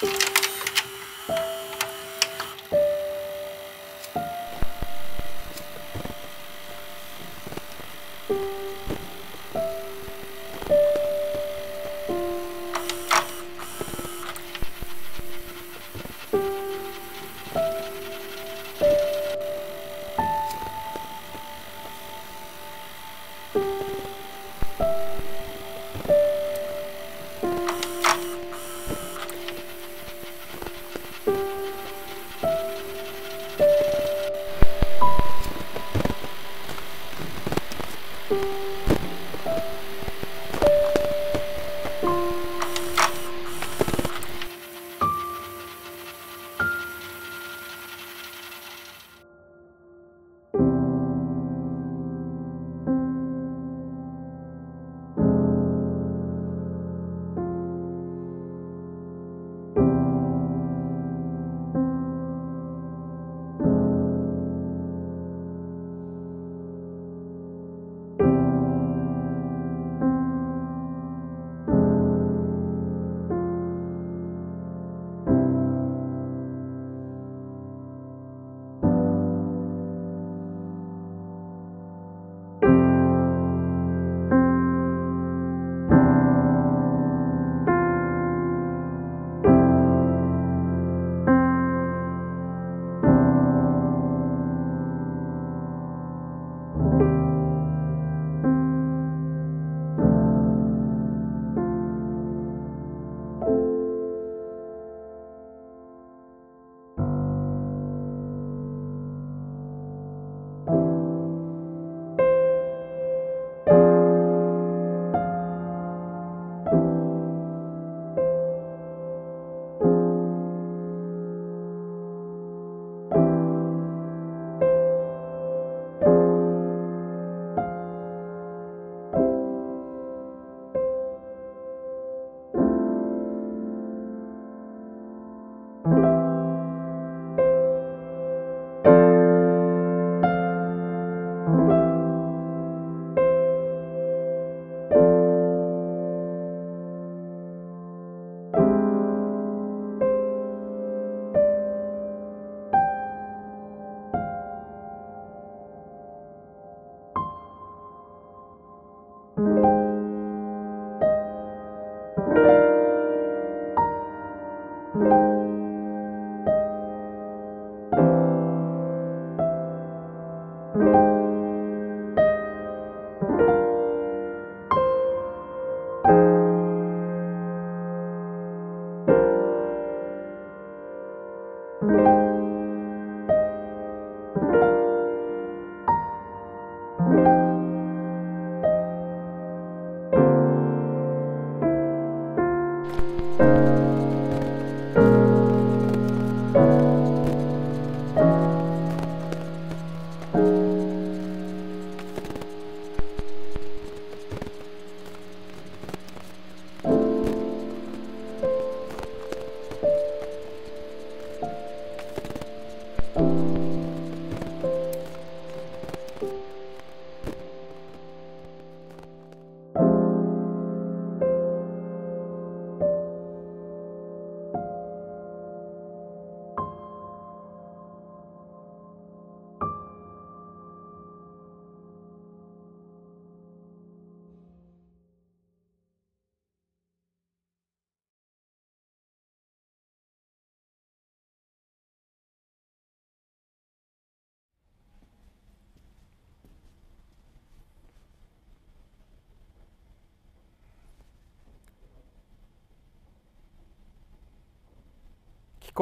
Thank you.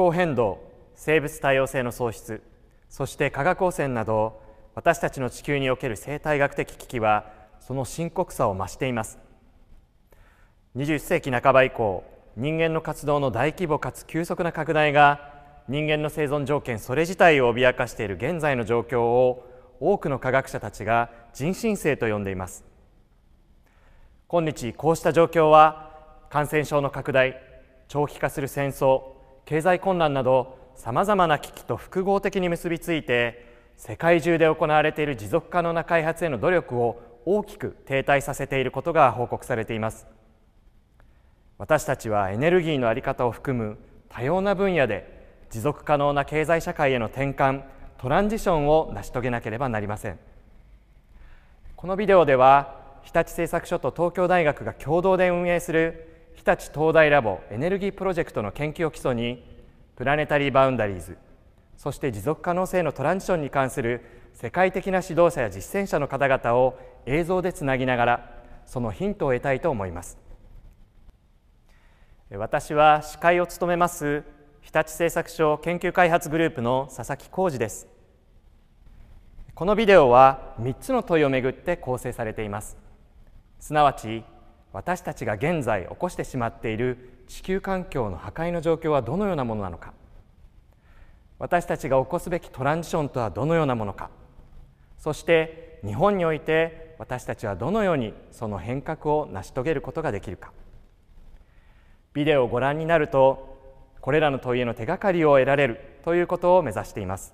候変動生物多様性の喪失そして化学汚染など私たちの地球における生態学的危機はその深刻さを増しています21世紀半ば以降人間の活動の大規模かつ急速な拡大が人間の生存条件それ自体を脅かしている現在の状況を多くの科学者たちが人新性と呼んでいます今日こうした状況は感染症の拡大長期化する戦争経済困難などさまざまな危機と複合的に結びついて世界中で行われている持続可能な開発への努力を大きく停滞させていることが報告されています私たちはエネルギーの在り方を含む多様な分野で持続可能な経済社会への転換トランジションを成し遂げなければなりませんこのビデオでは日立製作所と東京大学が共同で運営する日立東大ラボエネルギープロジェクトの研究を基礎にプラネタリーバウンダリーズそして持続可能性のトランジションに関する世界的な指導者や実践者の方々を映像でつなぎながらそのヒントを得たいと思います私は司会を務めます日立製作所研究開発グループの佐々木浩二ですこのビデオは3つの問いをめぐって構成されていますすなわち私たちが現在起こしてしまっている地球環境の破壊の状況はどのようなものなのか私たちが起こすべきトランジションとはどのようなものかそして日本において私たちはどのようにその変革を成し遂げることができるかビデオをご覧になるとこれらの問いへの手がかりを得られるということを目指しています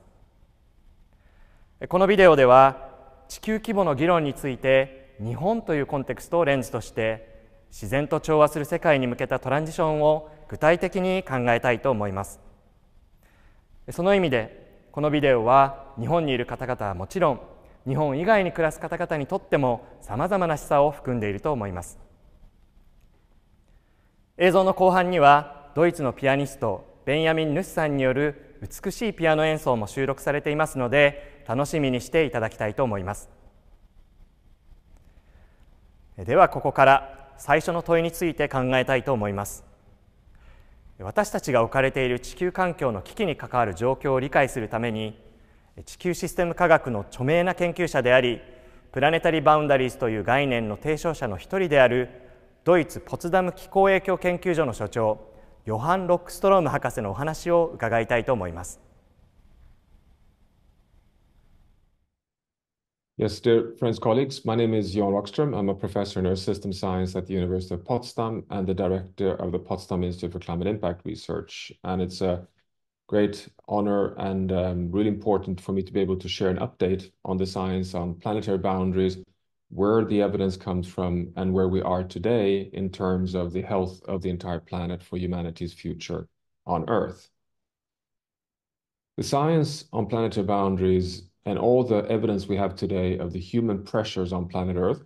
このビデオでは地球規模の議論について日本というコンテクストをレンズとして自然と調和する世界に向けたトランジションを具体的に考えたいと思いますその意味でこのビデオは日本にいる方々はもちろん日本以外に暮らす方々にとってもさまざまな示唆を含んでいると思います映像の後半にはドイツのピアニストベンヤミン・ヌスさんによる美しいピアノ演奏も収録されていますので楽しみにしていただきたいと思いますではここから最初の問いについて考えたいと思います私たちが置かれている地球環境の危機に関わる状況を理解するために地球システム科学の著名な研究者でありプラネタリーバウンダリーズという概念の提唱者の一人であるドイツポツダム気候影響研究所の所長ヨハン・ロックストローム博士のお話を伺いたいと思います。Yes, dear friends, colleagues, my name is Jan Rockström. I'm a professor in Earth System Science at the University of Potsdam and the director of the Potsdam Institute for Climate Impact Research. And it's a great honor and um, really important for me to be able to share an update on the science on planetary boundaries, where the evidence comes from, and where we are today in terms of the health of the entire planet for humanity's future on Earth. The science on planetary boundaries and all the evidence we have today of the human pressures on planet Earth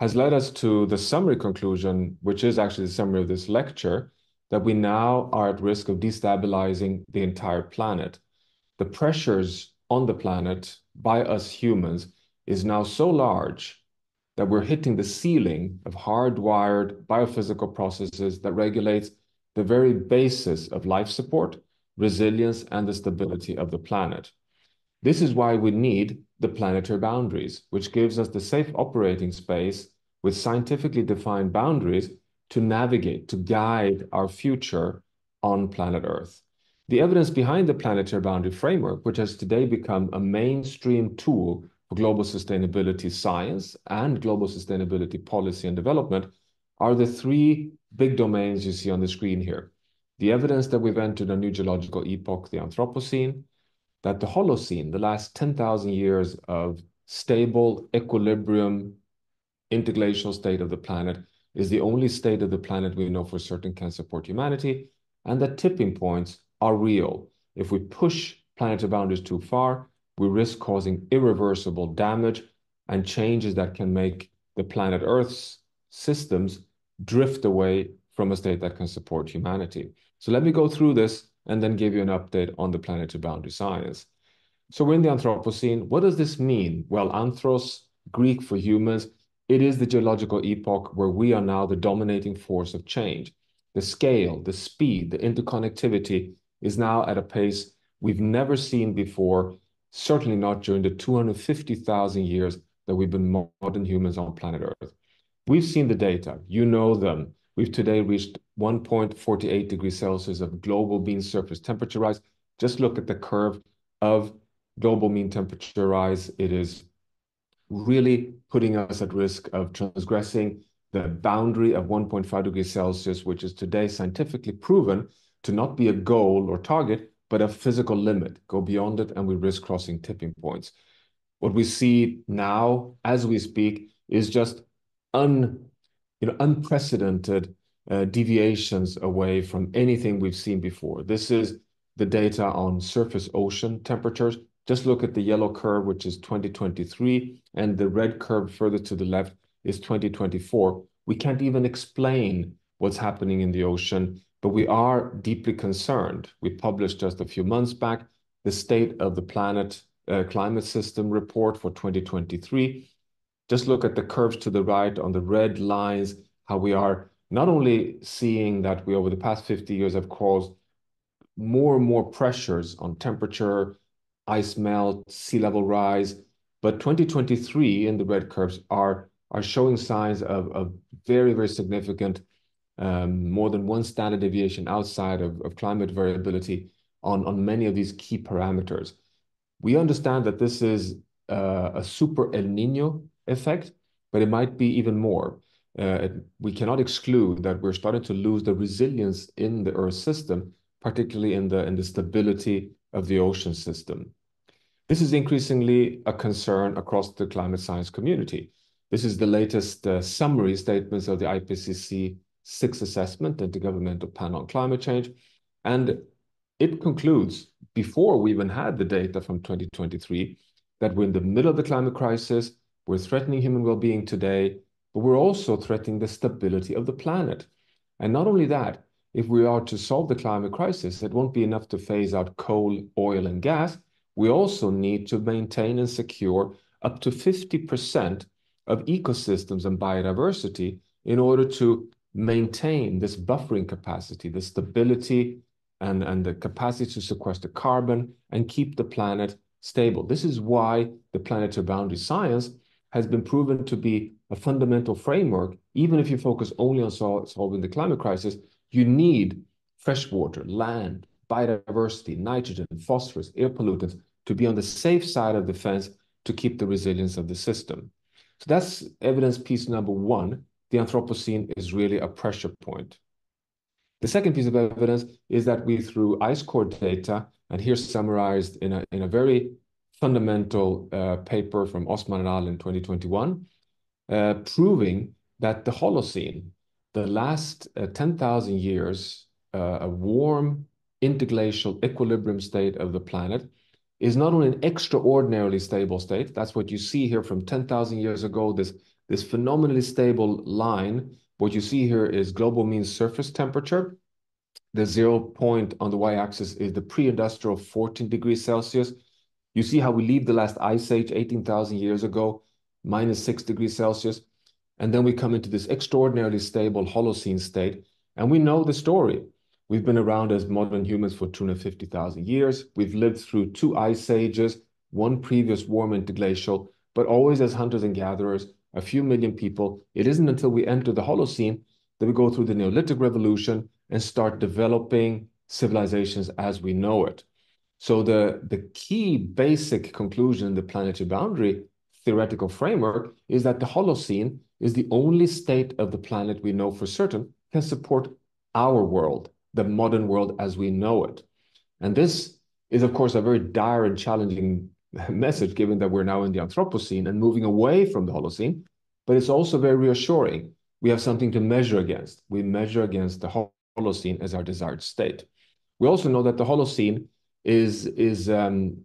has led us to the summary conclusion, which is actually the summary of this lecture, that we now are at risk of destabilizing the entire planet. The pressures on the planet by us humans is now so large that we're hitting the ceiling of hardwired biophysical processes that regulates the very basis of life support, resilience, and the stability of the planet. This is why we need the planetary boundaries, which gives us the safe operating space with scientifically defined boundaries to navigate, to guide our future on planet Earth. The evidence behind the planetary boundary framework, which has today become a mainstream tool for global sustainability science and global sustainability policy and development, are the three big domains you see on the screen here. The evidence that we've entered a new geological epoch, the Anthropocene, that the Holocene, the last 10,000 years of stable equilibrium interglacial state of the planet, is the only state of the planet we know for certain can support humanity, and that tipping points are real. If we push planetary boundaries too far, we risk causing irreversible damage and changes that can make the planet Earth's systems drift away from a state that can support humanity. So let me go through this and then give you an update on the planetary boundary science. So we're in the Anthropocene. What does this mean? Well, anthros, Greek for humans, it is the geological epoch where we are now the dominating force of change. The scale, the speed, the interconnectivity is now at a pace we've never seen before, certainly not during the 250,000 years that we've been modern humans on planet Earth. We've seen the data, you know them. We've today reached 1.48 degrees Celsius of global mean surface temperature rise. Just look at the curve of global mean temperature rise. It is really putting us at risk of transgressing the boundary of 1.5 degrees Celsius, which is today scientifically proven to not be a goal or target, but a physical limit. Go beyond it, and we risk crossing tipping points. What we see now, as we speak, is just un, you know, unprecedented uh, deviations away from anything we've seen before. This is the data on surface ocean temperatures. Just look at the yellow curve, which is 2023, and the red curve further to the left is 2024. We can't even explain what's happening in the ocean, but we are deeply concerned. We published just a few months back the State of the Planet uh, Climate System report for 2023. Just look at the curves to the right on the red lines, how we are not only seeing that we, over the past 50 years, have caused more and more pressures on temperature, ice melt, sea level rise, but 2023 in the red curves are are showing signs of very, very significant, um, more than one standard deviation outside of climate variability on many of these key parameters. We understand that this is uh, a super El Niño effect, but it might be even more uh, we cannot exclude that we're starting to lose the resilience in the Earth system, particularly in the, in the stability of the ocean system. This is increasingly a concern across the climate science community. This is the latest uh, summary statements of the IPCC 6 assessment, the Intergovernmental Panel on Climate Change, and it concludes, before we even had the data from 2023, that we're in the middle of the climate crisis, we're threatening human well-being today, but we're also threatening the stability of the planet. And not only that, if we are to solve the climate crisis, it won't be enough to phase out coal, oil, and gas. We also need to maintain and secure up to 50% of ecosystems and biodiversity in order to maintain this buffering capacity, the stability and, and the capacity to sequester carbon and keep the planet stable. This is why the planetary boundary science has been proven to be a fundamental framework, even if you focus only on sol solving the climate crisis, you need fresh water, land, biodiversity, nitrogen, phosphorus, air pollutants to be on the safe side of the fence to keep the resilience of the system. So that's evidence piece number one. The Anthropocene is really a pressure point. The second piece of evidence is that we, through ice core data, and here summarized in a, in a very fundamental uh, paper from Osman et al. in 2021, uh, proving that the Holocene, the last uh, 10,000 years, uh, a warm interglacial equilibrium state of the planet, is not only an extraordinarily stable state, that's what you see here from 10,000 years ago, this, this phenomenally stable line. What you see here is global mean surface temperature. The zero point on the y-axis is the pre-industrial 14 degrees Celsius. You see how we leave the last ice age 18,000 years ago minus six degrees Celsius. And then we come into this extraordinarily stable Holocene state. And we know the story. We've been around as modern humans for 250,000 years. We've lived through two ice ages, one previous warm interglacial, but always as hunters and gatherers, a few million people. It isn't until we enter the Holocene that we go through the Neolithic Revolution and start developing civilizations as we know it. So the, the key basic conclusion in the planetary boundary theoretical framework is that the Holocene is the only state of the planet we know for certain can support our world, the modern world as we know it. And this is, of course, a very dire and challenging message, given that we're now in the Anthropocene and moving away from the Holocene. But it's also very reassuring. We have something to measure against. We measure against the Holocene as our desired state. We also know that the Holocene is, is, um,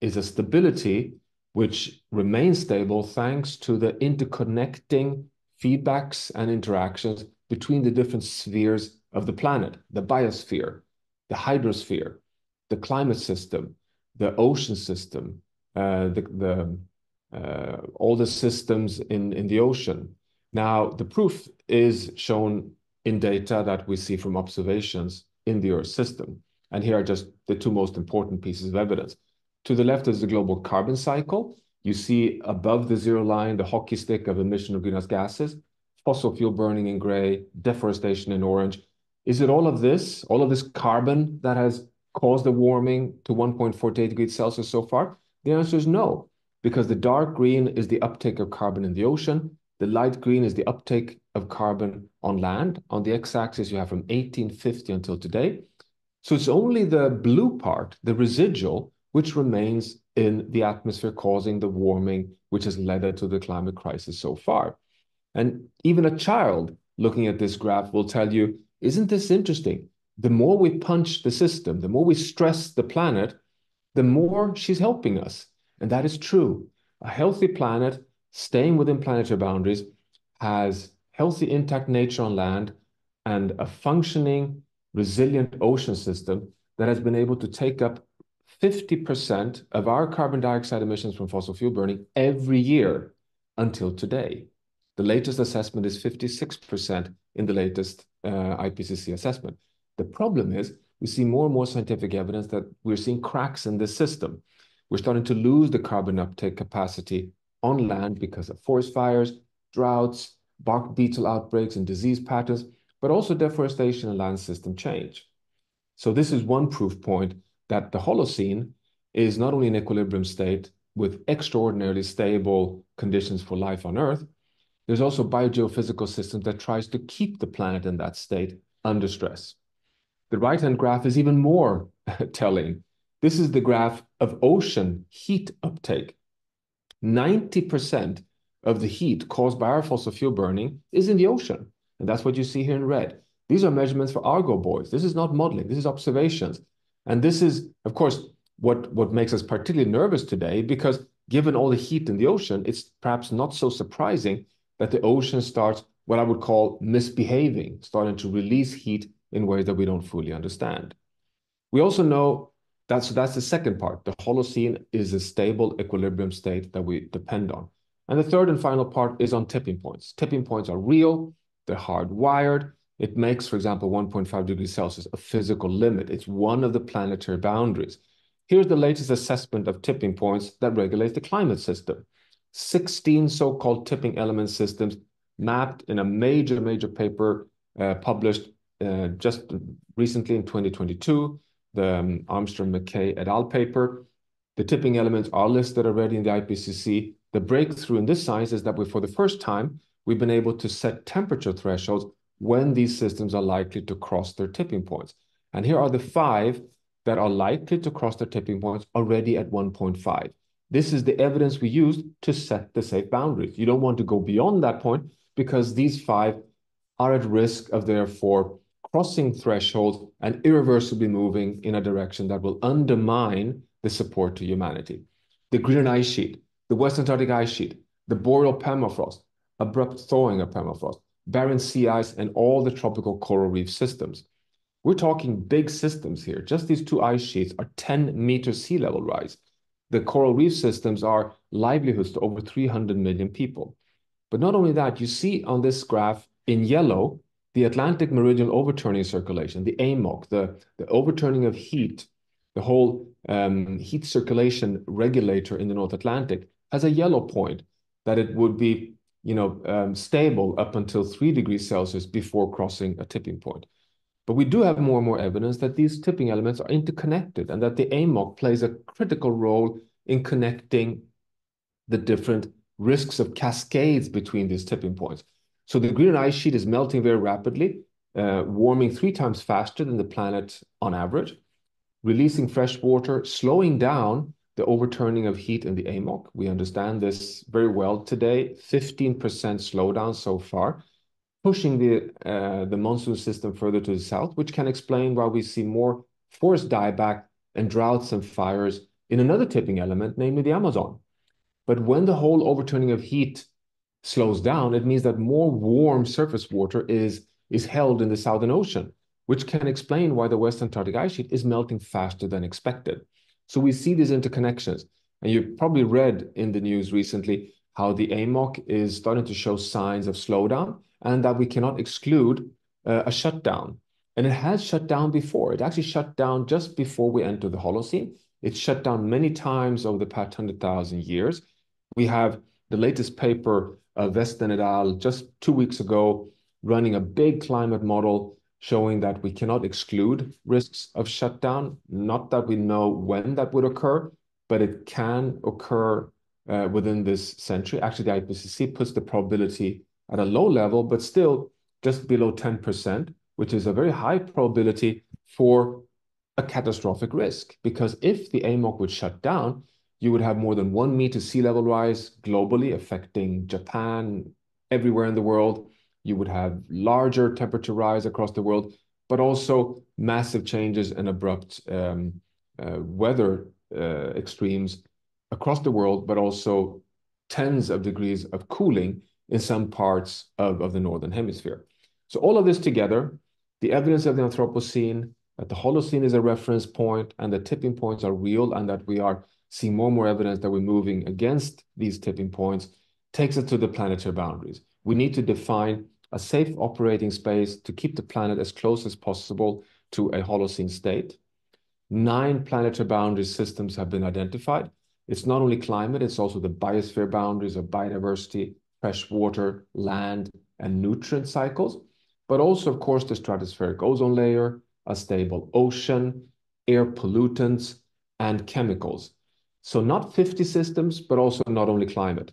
is a stability which remains stable thanks to the interconnecting feedbacks and interactions between the different spheres of the planet, the biosphere, the hydrosphere, the climate system, the ocean system, uh, the, the, uh, all the systems in, in the ocean. Now, the proof is shown in data that we see from observations in the Earth system. And here are just the two most important pieces of evidence. To the left is the global carbon cycle. You see above the zero line, the hockey stick of emission of greenhouse gases, fossil fuel burning in gray, deforestation in orange. Is it all of this, all of this carbon that has caused the warming to 1.48 degrees Celsius so far? The answer is no, because the dark green is the uptake of carbon in the ocean. The light green is the uptake of carbon on land. On the x-axis, you have from 1850 until today. So it's only the blue part, the residual, which remains in the atmosphere, causing the warming which has led to the climate crisis so far. And even a child looking at this graph will tell you, isn't this interesting? The more we punch the system, the more we stress the planet, the more she's helping us. And that is true. A healthy planet, staying within planetary boundaries, has healthy, intact nature on land and a functioning, resilient ocean system that has been able to take up 50% of our carbon dioxide emissions from fossil fuel burning every year until today. The latest assessment is 56% in the latest uh, IPCC assessment. The problem is we see more and more scientific evidence that we're seeing cracks in the system. We're starting to lose the carbon uptake capacity on land because of forest fires, droughts, bark beetle outbreaks and disease patterns, but also deforestation and land system change. So this is one proof point that the Holocene is not only an equilibrium state with extraordinarily stable conditions for life on Earth, there's also biogeophysical systems that tries to keep the planet in that state under stress. The right-hand graph is even more telling. This is the graph of ocean heat uptake. 90% of the heat caused by our fossil fuel burning is in the ocean. And that's what you see here in red. These are measurements for Argo buoys. This is not modeling. This is observations. And this is, of course, what, what makes us particularly nervous today, because given all the heat in the ocean, it's perhaps not so surprising that the ocean starts what I would call misbehaving, starting to release heat in ways that we don't fully understand. We also know that, so that's the second part. The Holocene is a stable equilibrium state that we depend on. And the third and final part is on tipping points. Tipping points are real, they're hardwired, it makes, for example, 1.5 degrees Celsius a physical limit. It's one of the planetary boundaries. Here's the latest assessment of tipping points that regulate the climate system. 16 so-called tipping element systems mapped in a major, major paper uh, published uh, just recently in 2022, the um, Armstrong-McKay et al. paper. The tipping elements are listed already in the IPCC. The breakthrough in this science is that we, for the first time, we've been able to set temperature thresholds when these systems are likely to cross their tipping points. And here are the five that are likely to cross their tipping points already at 1.5. This is the evidence we used to set the safe boundaries. You don't want to go beyond that point because these five are at risk of therefore crossing thresholds and irreversibly moving in a direction that will undermine the support to humanity. The Greenland ice sheet, the West Antarctic ice sheet, the boreal permafrost, abrupt thawing of permafrost, Barents sea ice, and all the tropical coral reef systems. We're talking big systems here. Just these two ice sheets are 10 meter sea level rise. The coral reef systems are livelihoods to over 300 million people. But not only that, you see on this graph in yellow, the Atlantic Meridional Overturning Circulation, the AMOC, the, the overturning of heat, the whole um, heat circulation regulator in the North Atlantic, has a yellow point that it would be you know, um, stable up until three degrees Celsius before crossing a tipping point. But we do have more and more evidence that these tipping elements are interconnected and that the AMOC plays a critical role in connecting the different risks of cascades between these tipping points. So the green ice sheet is melting very rapidly, uh, warming three times faster than the planet on average, releasing fresh water, slowing down the overturning of heat in the AMOC. We understand this very well today. 15% slowdown so far, pushing uh, the monsoon system further to the south, which can explain why we see more forest dieback and droughts and fires in another tipping element, namely the Amazon. But when the whole overturning of heat slows down, it means that more warm surface water is held in the Southern Ocean, which can explain why the West Antarctic ice sheet is melting faster than expected. So we see these interconnections. And you probably read in the news recently how the AMOC is starting to show signs of slowdown and that we cannot exclude uh, a shutdown. And it has shut down before. It actually shut down just before we enter the Holocene. It shut down many times over the past 100,000 years. We have the latest paper, uh, Vesten et al., just two weeks ago, running a big climate model showing that we cannot exclude risks of shutdown, not that we know when that would occur, but it can occur uh, within this century. Actually, the IPCC puts the probability at a low level, but still just below 10%, which is a very high probability for a catastrophic risk. Because if the AMOC would shut down, you would have more than one meter sea level rise globally, affecting Japan, everywhere in the world, you would have larger temperature rise across the world, but also massive changes and abrupt um, uh, weather uh, extremes across the world, but also tens of degrees of cooling in some parts of, of the northern hemisphere. So all of this together, the evidence of the Anthropocene, that the Holocene is a reference point and the tipping points are real and that we are seeing more and more evidence that we're moving against these tipping points takes us to the planetary boundaries. We need to define a safe operating space to keep the planet as close as possible to a Holocene state. Nine planetary boundary systems have been identified. It's not only climate, it's also the biosphere boundaries of biodiversity, fresh water, land, and nutrient cycles, but also, of course, the stratospheric ozone layer, a stable ocean, air pollutants, and chemicals. So not 50 systems, but also not only climate.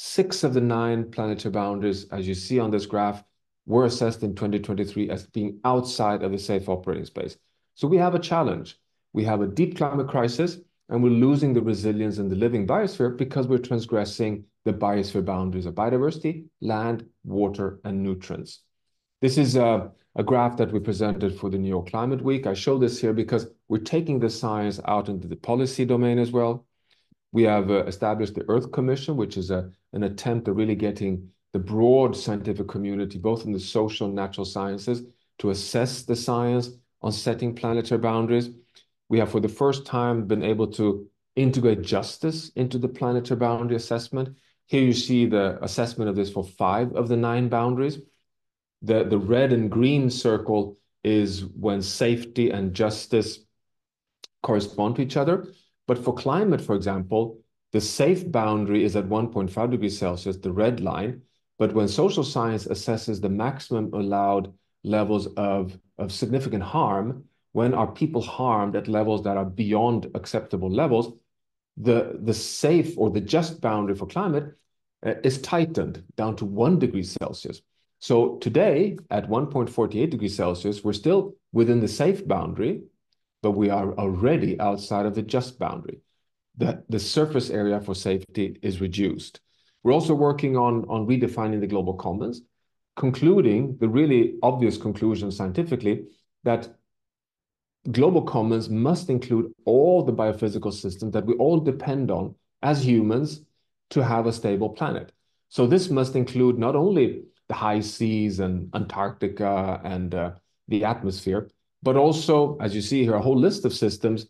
Six of the nine planetary boundaries, as you see on this graph, were assessed in 2023 as being outside of the safe operating space. So we have a challenge. We have a deep climate crisis, and we're losing the resilience in the living biosphere because we're transgressing the biosphere boundaries of biodiversity, land, water, and nutrients. This is a, a graph that we presented for the New York Climate Week. I show this here because we're taking the science out into the policy domain as well. We have uh, established the Earth Commission, which is a, an attempt at really getting the broad scientific community, both in the social and natural sciences, to assess the science on setting planetary boundaries. We have, for the first time, been able to integrate justice into the planetary boundary assessment. Here you see the assessment of this for five of the nine boundaries. The, the red and green circle is when safety and justice correspond to each other. But for climate, for example, the safe boundary is at 1.5 degrees Celsius, the red line. But when social science assesses the maximum allowed levels of, of significant harm, when are people harmed at levels that are beyond acceptable levels, the, the safe or the just boundary for climate uh, is tightened down to one degree Celsius. So today, at 1.48 degrees Celsius, we're still within the safe boundary, but we are already outside of the just boundary. The, the surface area for safety is reduced. We're also working on, on redefining the global commons, concluding the really obvious conclusion scientifically that global commons must include all the biophysical systems that we all depend on as humans to have a stable planet. So this must include not only the high seas and Antarctica and uh, the atmosphere, but also, as you see here, a whole list of systems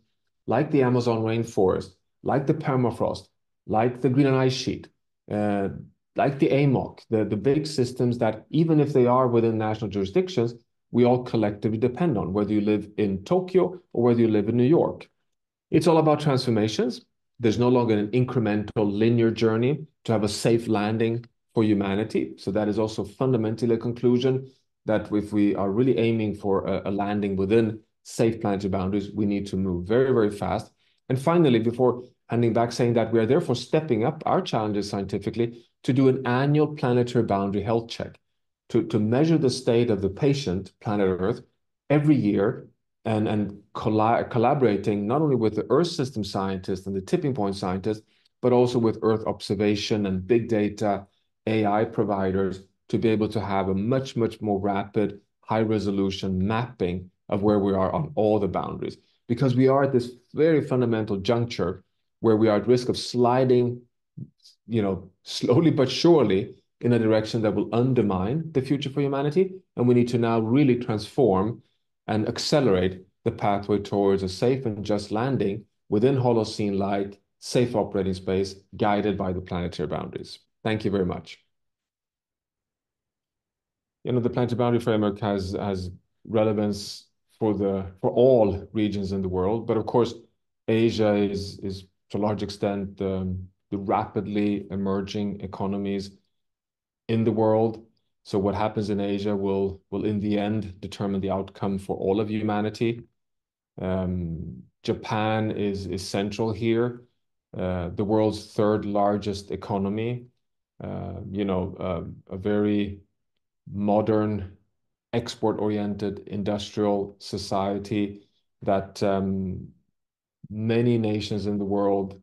like the Amazon rainforest, like the permafrost, like the Greenland ice sheet, uh, like the AMOC, the, the big systems that even if they are within national jurisdictions, we all collectively depend on, whether you live in Tokyo or whether you live in New York. It's all about transformations. There's no longer an incremental linear journey to have a safe landing for humanity. So that is also fundamentally a conclusion that if we are really aiming for a, a landing within safe planetary boundaries, we need to move very, very fast. And finally, before handing back, saying that we are therefore stepping up our challenges scientifically to do an annual planetary boundary health check to, to measure the state of the patient, planet Earth, every year and, and colla collaborating not only with the Earth system scientists and the tipping point scientists, but also with Earth observation and big data AI providers to be able to have a much, much more rapid, high resolution mapping of where we are on all the boundaries. Because we are at this very fundamental juncture where we are at risk of sliding, you know, slowly but surely in a direction that will undermine the future for humanity. And we need to now really transform and accelerate the pathway towards a safe and just landing within Holocene-like safe operating space guided by the planetary boundaries. Thank you very much you know, the planetary boundary framework has has relevance for the for all regions in the world, but of course, Asia is is to a large extent um, the rapidly emerging economies in the world. So what happens in Asia will will in the end determine the outcome for all of humanity. Um, Japan is is central here, uh, the world's third largest economy. Uh, you know, uh, a very modern, export-oriented industrial society that um, many nations in the world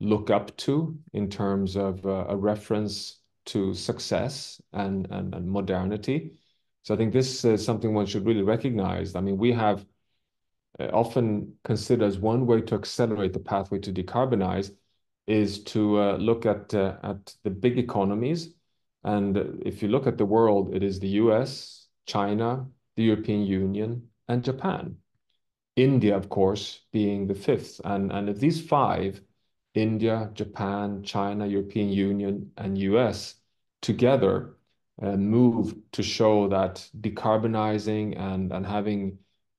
look up to in terms of uh, a reference to success and, and, and, modernity. So I think this is something one should really recognize. I mean, we have uh, often considered as one way to accelerate the pathway to decarbonize is to uh, look at uh, at the big economies and if you look at the world, it is the US, China, the European Union, and Japan. India, of course, being the fifth. And, and of these five, India, Japan, China, European Union, and US together uh, move to show that decarbonizing and, and having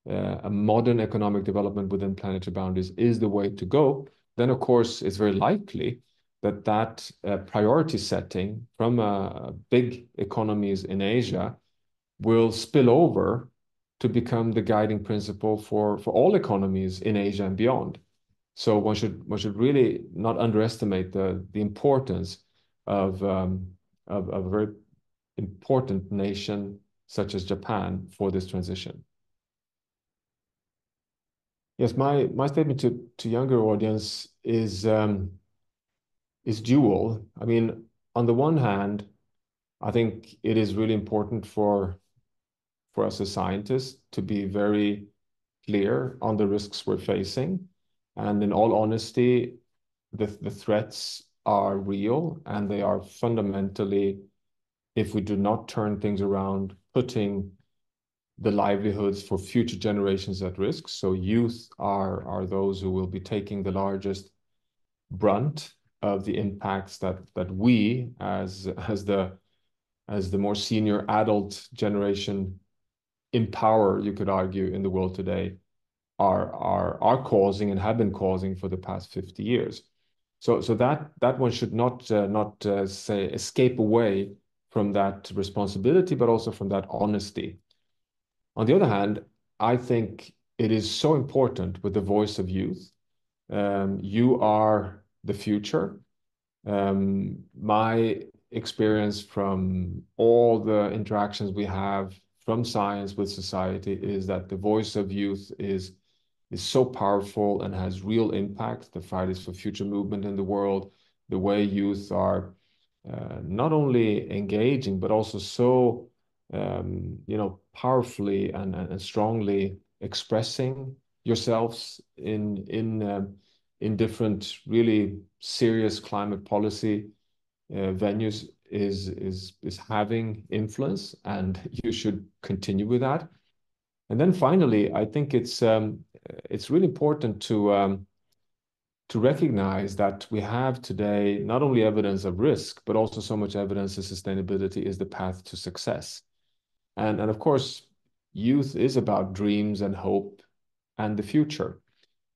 uh, a modern economic development within planetary boundaries is the way to go, then of course it's very likely that that uh, priority setting from uh, big economies in Asia will spill over to become the guiding principle for, for all economies in Asia and beyond. So one should one should really not underestimate the, the importance of, um, of, of a very important nation such as Japan for this transition. Yes, my, my statement to, to younger audience is um, is dual. I mean, on the one hand, I think it is really important for for us as scientists to be very clear on the risks we're facing. And in all honesty, the threats are real, and they are fundamentally, if we do not turn things around, putting the livelihoods for future generations at risk. So youth are are those who will be taking the largest brunt of the impacts that that we as as the as the more senior adult generation in power, you could argue, in the world today, are are are causing and have been causing for the past fifty years. So so that that one should not uh, not uh, say escape away from that responsibility, but also from that honesty. On the other hand, I think it is so important with the voice of youth. Um, you are the future. Um, my experience from all the interactions we have from science with society is that the voice of youth is is so powerful and has real impact. The Fridays for Future movement in the world, the way youth are uh, not only engaging but also so um, you know powerfully and, and strongly expressing yourselves in in um, in different really serious climate policy uh, venues is is is having influence, and you should continue with that. And then finally, I think it's um, it's really important to um, to recognize that we have today not only evidence of risk, but also so much evidence that sustainability is the path to success. And and of course, youth is about dreams and hope and the future.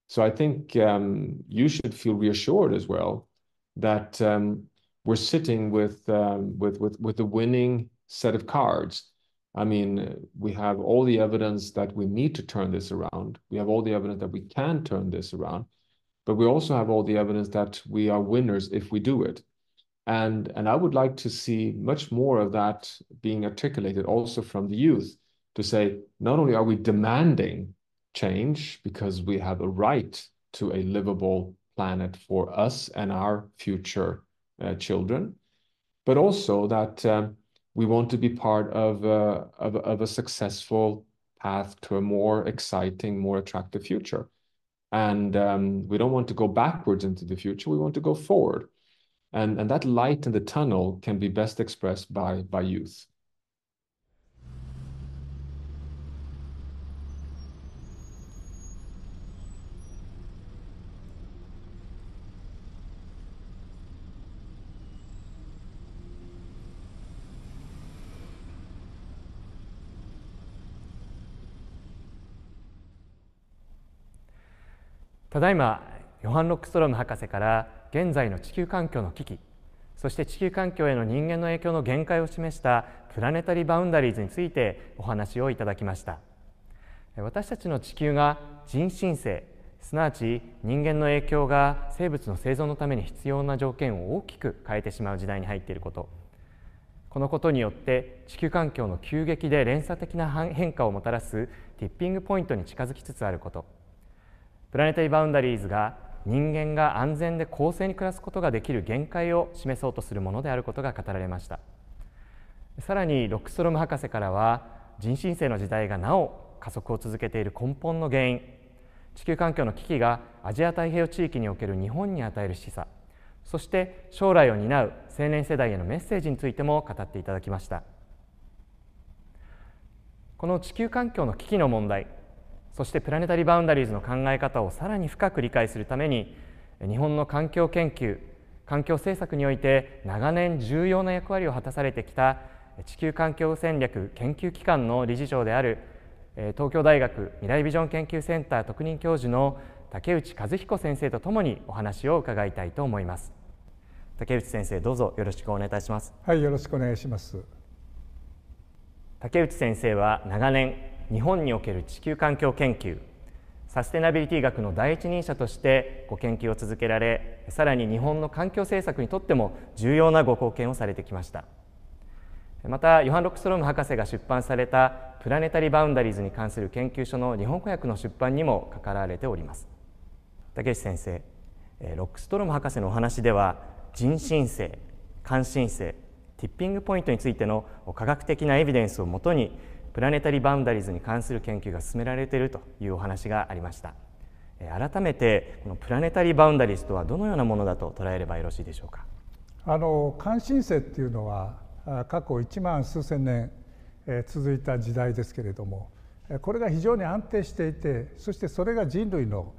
So I think um, you should feel reassured as well that um, we're sitting with, um, with, with, with a winning set of cards. I mean, we have all the evidence that we need to turn this around. We have all the evidence that we can turn this around, but we also have all the evidence that we are winners if we do it. And, and I would like to see much more of that being articulated also from the youth to say, not only are we demanding change because we have a right to a livable planet for us and our future uh, children, but also that um, we want to be part of, uh, of, of, a successful path to a more exciting, more attractive future. And um, we don't want to go backwards into the future, we want to go forward. And, and that light in the tunnel can be best expressed by, by youth. ただいまヨハン・ロックストローム博士から現在の地球環境の危機そして地球環境への人間の影響の限界を示したプラネタリーバウンダリーズについてお話をいただきました私たちの地球が人身性すなわち人間の影響が生物の生存のために必要な条件を大きく変えてしまう時代に入っていることこのことによって地球環境の急激で連鎖的な変化をもたらすティッピングポイントに近づきつつあることプラネタリーバウンダリーズが人間が安全で公正に暮らすことができる限界を示そうとするものであることが語られましたさらにロックストロム博士からは人新世の時代がなお加速を続けている根本の原因地球環境の危機がアジア太平洋地域における日本に与える示唆そして将来を担う青年世代へのメッセージについても語っていただきましたこの地球環境の危機の問題そしてプラネタリーバウンダリーズの考え方をさらに深く理解するために日本の環境研究環境政策において長年重要な役割を果たされてきた地球環境戦略研究機関の理事長である東京大学未来ビジョン研究センター特任教授の竹内和彦先生とともにお話を伺いたいと思います竹内先生どうぞよろしくお願いいたしますはいよろしくお願いします竹内先生は長年日本における地球環境研究サステナビリティ学の第一人者としてご研究を続けられさらに日本の環境政策にとっても重要なご貢献をされてきましたまたヨハン・ロックストローム博士が出版された「プラネタリバウンダリーズ」に関する研究所の日本語訳の出版にも関わられております竹内先生ロックストローム博士のお話では人新世、関心性、ティッピングポイントについての科学的なエビデンスをもとにプラネタリーバウンダリーズに関する研究が進められているというお話がありました改めてこのプラネタリーバウンダリーズとはどのようなものだと捉えればよろしいでしょうかあの関心性っていうのは過去1万数千年続いた時代ですけれどもこれが非常に安定していてそしてそれが人類の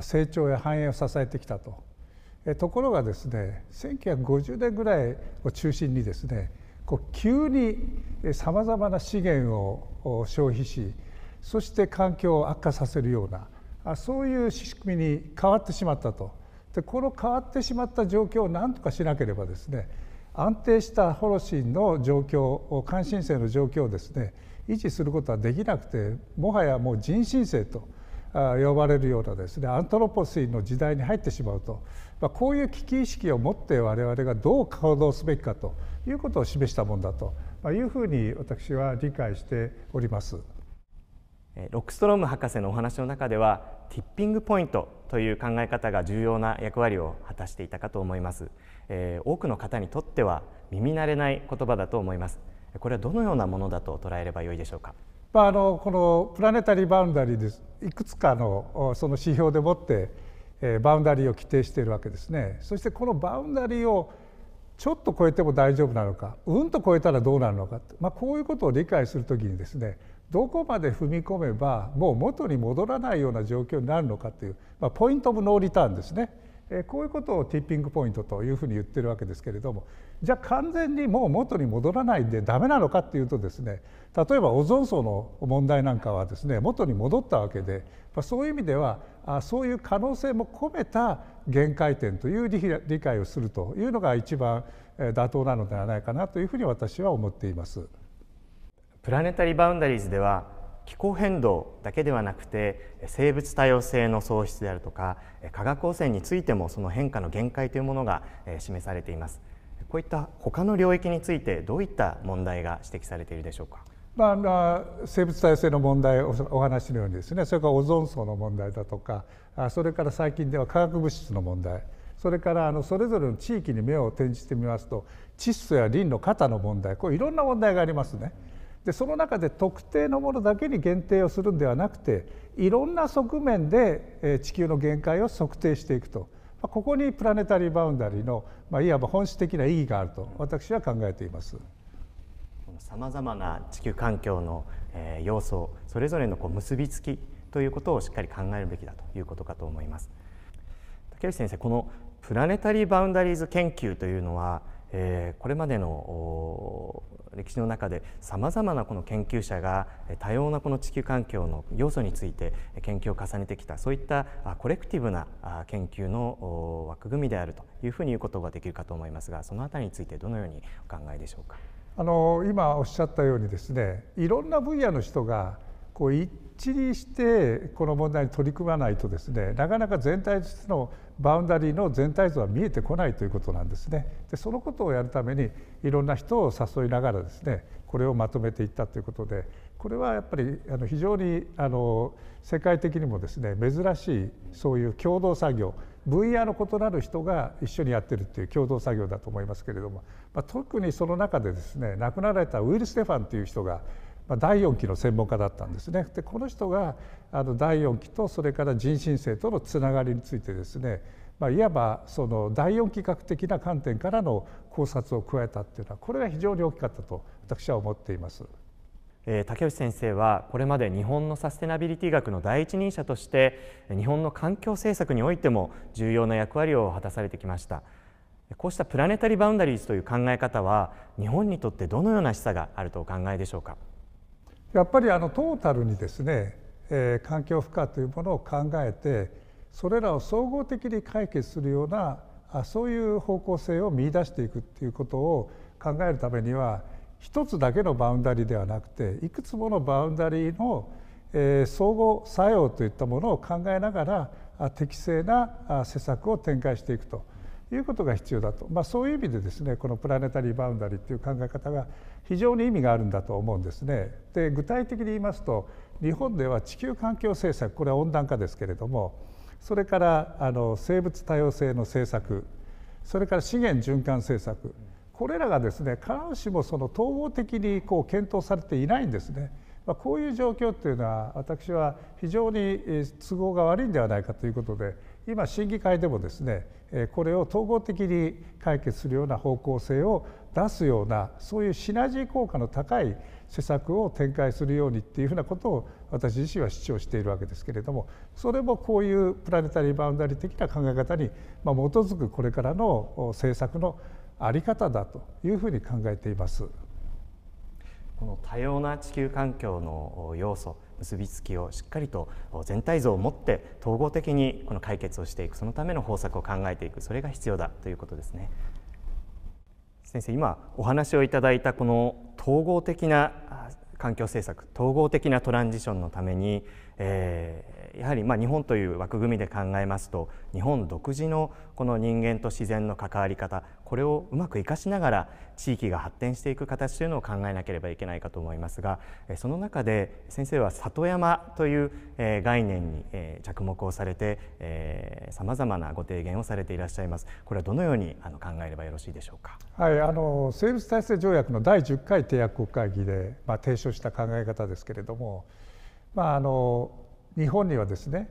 成長や繁栄を支えてきたとところがですね1950年ぐらいを中心にですねこう急にさまざまな資源を消費しそして環境を悪化させるようなそういう仕組みに変わってしまったとでこの変わってしまった状況を何とかしなければですね安定したホロシンの状況関心性の状況をですね維持することはできなくてもはやもう人身性と。呼ばれるようなですねアントロポスイの時代に入ってしまうと、まあ、こういう危機意識を持って我々がどう行動すべきかということを示したものだというふうに私は理解しております。ロックストローム博士のお話の中ではティッピングポイントという考え方が重要な役割を果たしていたかと思います、えー、多くの方にとっては耳慣れない言葉だと思いますこれはどのようなものだと捉えればよいでしょうかまあ、あのこのプラネタリーバウンダリーですいくつかのその指標でもって、えー、バウンダリーを規定しているわけですねそしてこのバウンダリーをちょっと超えても大丈夫なのかうんと超えたらどうなるのか、まあ、こういうことを理解するときにですねどこまで踏み込めばもう元に戻らないような状況になるのかという、まあ、ポイント・オブ・ノーリターンですね、えー、こういうことをティッピングポイントというふうに言ってるわけですけれどもじゃあ完全にもう元に戻らないでダメなのかっていうとですね例えばオゾン層の問題なんかはですね元に戻ったわけでそういう意味ではそういう可能性も込めた限界点という理解をするというのが一番妥当なのではないかなというふうに私は思っています。プラネタリーバウンダリーズでは気候変動だけではなくて生物多様性の喪失であるとか化学汚染についてもその変化の限界というものが示されています。こういった他の領域についてどういった問題が指摘されているでしょうか。まあ、あ生物多様の問題お話のようにですねそれからオゾン層の問題だとかそれから最近では化学物質の問題それからあのそれぞれの地域に目を転じてみますと窒素やリンの肩の問題こういろんな問題がありますね。でその中で特定のものだけに限定をするんではなくていろんな側面で地球の限界を測定していくとまここにプラネタリーバウンダリーの、まあ、いわば本質的な意義があると私は考えています。さまざまな地球環境の、え要素それぞれのこう結びつきということをしっかり考えるべきだということかと思います。竹内先生このプラネタリーバウンダリーズ研究というのはえー、これまでの歴史の中でさまざまなこの研究者が多様なこの地球環境の要素について研究を重ねてきたそういったコレクティブな研究の枠組みであるというふうに言うことができるかと思いますがそのあたりについてどのようにお考えでしょうかあの今おっしゃったようにですねいろんな分野の人がこう一ちりしてこの問題に取り組まないとですねなかなか全体図のバウンダリーの全体像は見えてこないということなんですね。でそのことをやるためにいろんな人を誘いながらですねこれをまとめていったということでこれはやっぱりあの非常にあの世界的にもですね珍しいそういう共同作業分野の異なる人が一緒にやってるっていう共同作業だと思いますけれども、まあ、特にその中でですね亡くなられたウィル・ステファンという人がまあ、第4期の専門家だったんですねでこの人があの第4期とそれから人新世とのつながりについてですね、まあ、いわばその第4期学的な観点からの考察を加えたっていうのはこれが非常に大きかったと私は思っています。竹内先生はこれまで日本のサステナビリティ学の第一人者として日本の環境政策においても重要な役割を果たされてきましたこうしたプラネタリーバウンダリーズという考え方は日本にとってどのような示唆があるとお考えでしょうかやっぱりあのトータルにですね、えー、環境負荷というものを考えてそれらを総合的に解決するようなあそういう方向性を見出していくっていうことを考えるためには一つだけのバウンダリーではなくていくつものバウンダリーの、えー、相互作用といったものを考えながら適正な施策を展開していくということが必要だと、まあ、そういう意味でですねこのプラネタリーバウンダリーっていう考え方が非常に意味があるんだと思うんですね。で具体的に言いますと日本では地球環境政策これは温暖化ですけれどもそれからあの生物多様性の政策それから資源循環政策これらがですね必ずしもその統合的にこう検討されていないんですね。まあ、こういう状況というのは私は非常に都合が悪いんではないかということで今審議会でもですねこれを統合的に解決するような方向性を出すようなそういうシナジー効果の高い施策を展開するようにっていうふうなことを私自身は主張しているわけですけれどもそれもこういうプラネタリーバウンダリー的な考え方に基づくこれからの政策の在り方だというふうに考えています。この多様な地球環境の要素結びつきをしっかりと全体像を持って統合的にこの解決をしていくそのための方策を考えていくそれが必要だということですね。先生今お話をいただいたこの統合的な環境政策統合的なトランジションのために、えやはりまあ日本という枠組みで考えますと日本独自のこの人間と自然の関わり方これをうまく生かしながら地域が発展していく形というのを考えなければいけないかと思いますがその中で先生は里山という概念に着目をされてさまざまなご提言をされていらっしゃいますこれはどのように考えればよろしいでしょうか。はい、あの生物体制条約の第10回締約国会議で、まあ、提唱した考え方ですけれども、まあ、あの日本にはですね、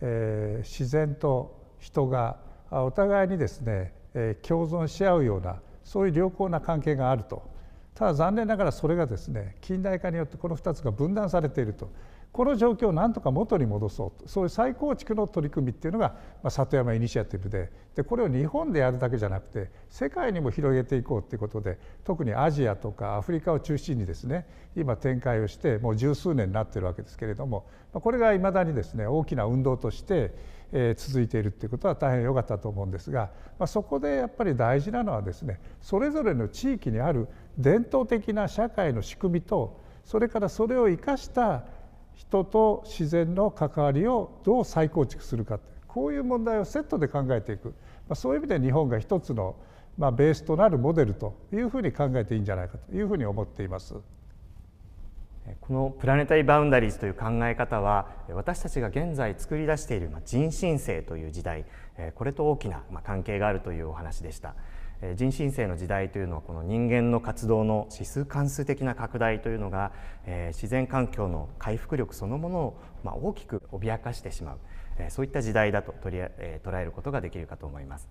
えー、自然と人がお互いにですね、えー、共存し合うようなそういう良好な関係があるとただ残念ながらそれがですね近代化によってこの2つが分断されているとこの状況をなんとか元に戻そうとそういう再構築の取り組みっていうのが、まあ、里山イニシアティブででこれを日本でやるだけじゃなくて世界にも広げていこうっていうことで特にアジアとかアフリカを中心にですね今展開をしてもう十数年になってるわけですけれども、まあ、これがいまだにですね大きな運動としてえ続いているっていうことは大変良かったと思うんですが、まあ、そこでやっぱり大事なのはですねそれぞれの地域にある伝統的な社会の仕組みとそれからそれを生かした人と自然の関わりをどう再構築するかこういう問題をセットで考えていく、まあ、そういう意味で日本が一つの、まあ、ベースとなるモデルというふうに考えていいんじゃないかというふうに思っています。このプラネタリーバウンダリーズという考え方は私たちが現在作り出している人新性という時代これと大きな関係があるというお話でした。人新世の時代というのはこの人間の活動の指数関数的な拡大というのが自然環境の回復力そのものを大きく脅かしてしまうそういった時代だと捉えることができるかと思います。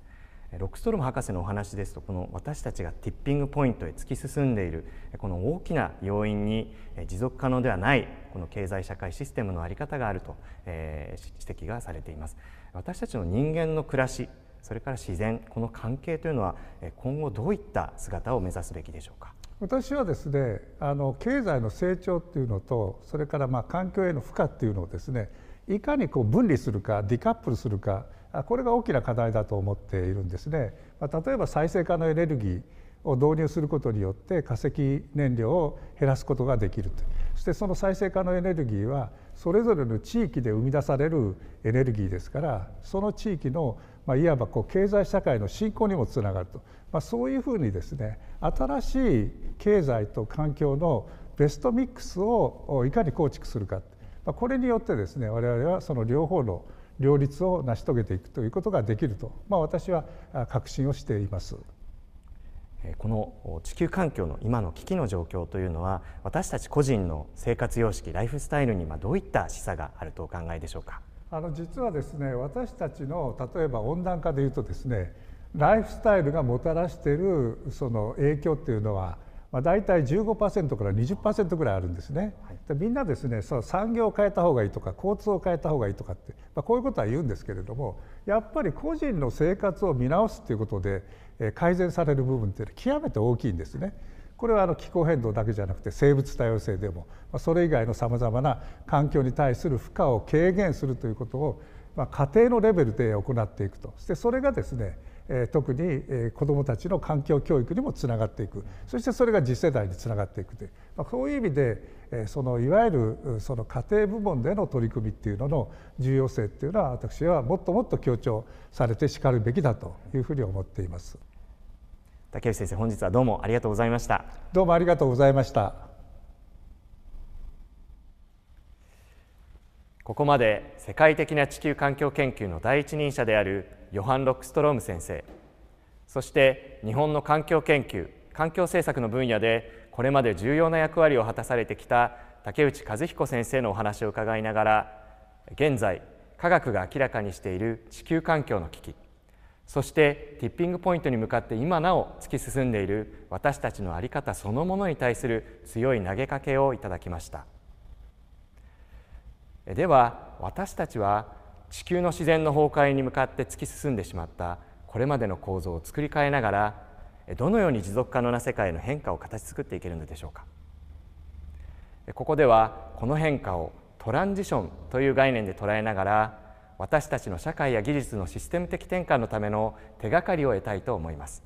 ロックストロム博士のお話ですとこの私たちがティッピングポイントへ突き進んでいるこの大きな要因に持続可能ではないこの経済社会システムの在り方があると、え指摘がされています私たちの人間の暮らしそれから自然この関係というのは今後どういった姿を目指すべきでしょうか私はですねあの経済の成長っていうのとそれからまあ環境への負荷っていうのをですねいかにこう分離するかディカップルするかこれが大きな課題だと思っているんですね。まあ、例えば再生可能エネルギーを導入することによって化石燃料を減らすことができるとそしてその再生可能エネルギーはそれぞれの地域で生み出されるエネルギーですからその地域のまあ、いわばこう経済社会の振興にもつながると、まあ、そういうふうにですね新しい経済と環境のベストミックスをいかに構築するか、まあ、これによってですね我々はその両方の両立を成し遂げていくということができると、まあ、私は確信をしています。この地球環境の今の危機の状況というのは私たち個人の生活様式ライフスタイルにどういった示唆があるとお考えでしょうか。あの実はですね私たちの例えば温暖化でいうとですねライフスタイルがもたらしているその影響っていうのは、まあ、大体15%から20%ぐらいあるんですね。でみんなですねそう産業を変えた方がいいとか交通を変えた方がいいとかって、まあ、こういうことは言うんですけれどもやっぱり個人の生活を見直すっていうことで改善される部分っていうのは極めて大きいんですね。これはあの気候変動だけじゃなくて生物多様性でもそれ以外のさまざまな環境に対する負荷を軽減するということを家庭のレベルで行っていくとしてそれがですね特に子どもたちの環境教育にもつながっていくそしてそれが次世代につながっていくという、まあ、そういう意味でそのいわゆるその家庭部門での取り組みっていうのの重要性っていうのは私はもっともっと強調されてしかるべきだというふうに思っています。竹内先生本日はどうもありがとうございましたどうもありがとうございましたここまで世界的な地球環境研究の第一人者であるヨハン・ロックストローム先生そして日本の環境研究環境政策の分野でこれまで重要な役割を果たされてきた竹内和彦先生のお話を伺いながら現在科学が明らかにしている地球環境の危機そしてティッピングポイントに向かって今なお突き進んでいる私たちの在り方そのものに対する強い投げかけをいただきましたでは私たちは地球の自然の崩壊に向かって突き進んでしまったこれまでの構造を作り変えながらどのように持続可能な世界の変化を形作っていけるのでしょうかここではこの変化をトランジションという概念で捉えながら私たちの社会や技術のシステム的転換のための手がかりを得たいと思います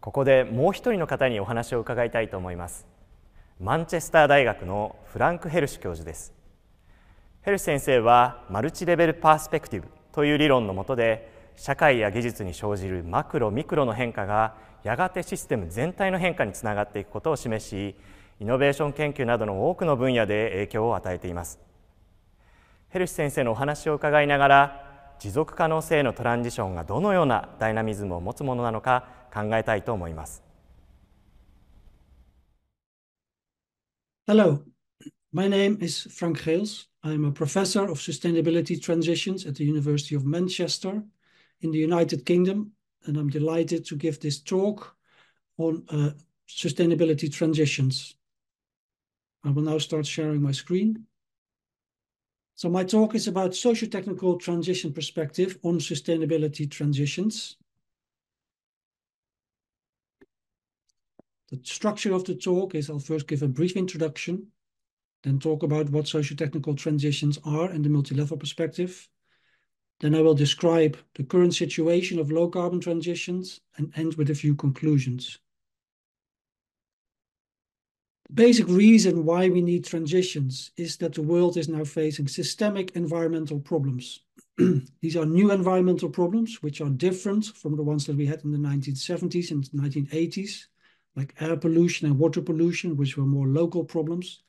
ここでもう一人の方にお話を伺いたいと思いますマンチェスター大学のフランク・ヘルシュ教授ですヘルシュ先生はマルチレベルパースペクティブという理論の下で社会や技術に生じるマクロ・ミクロの変化がやがてシステム全体の変化につながっていくことを示しイノベーション研究などの多くの分野で影響を与えていますヘルシ先生のお話を伺いながら持続可能性のトランジションがどのようなダイナミズムを持つものなのか考えたいと思います。Hello, my name is Frank g e e s I'm a professor of sustainability transitions at the University of Manchester in the United Kingdom, and I'm delighted to give this talk on uh, sustainability transitions. I will now start sharing my screen. So my talk is about socio-technical transition perspective on sustainability transitions. The structure of the talk is I'll first give a brief introduction, then talk about what socio-technical transitions are and the multi-level perspective. Then I will describe the current situation of low carbon transitions and end with a few conclusions basic reason why we need transitions is that the world is now facing systemic environmental problems. These are new environmental problems, which are different from the ones that we had in the 1970s and 1980s, like air pollution and water pollution, which were more local problems.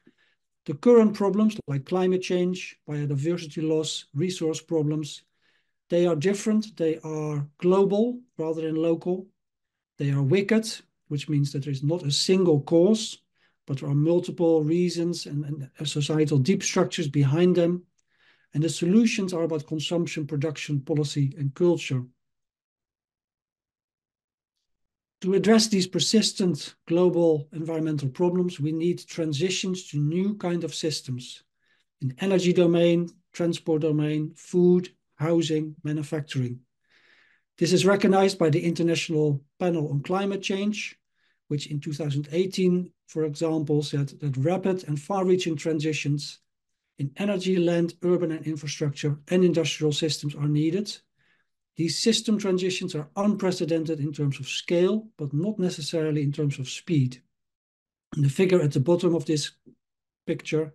The current problems, like climate change, biodiversity loss, resource problems, they are different. They are global rather than local. They are wicked, which means that there is not a single cause but there are multiple reasons and, and societal deep structures behind them. And the solutions are about consumption, production, policy, and culture. To address these persistent global environmental problems, we need transitions to new kind of systems in energy domain, transport domain, food, housing, manufacturing. This is recognized by the International Panel on Climate Change, which in 2018 for example, that, that rapid and far-reaching transitions in energy, land, urban and infrastructure, and industrial systems are needed. These system transitions are unprecedented in terms of scale, but not necessarily in terms of speed. And the figure at the bottom of this picture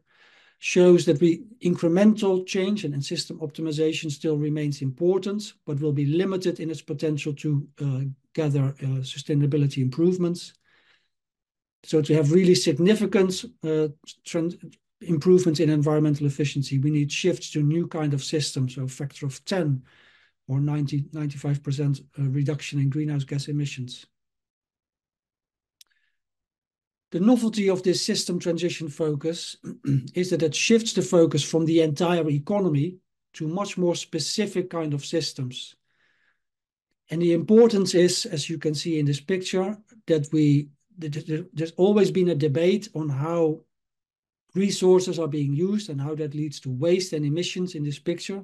shows that we incremental change and, and system optimization still remains important, but will be limited in its potential to uh, gather uh, sustainability improvements. So to have really significant uh, improvements in environmental efficiency, we need shifts to new kind of systems, so factor of 10 or 95% uh, reduction in greenhouse gas emissions. The novelty of this system transition focus is that it shifts the focus from the entire economy to much more specific kind of systems. And the importance is, as you can see in this picture, that we there's always been a debate on how resources are being used and how that leads to waste and emissions in this picture,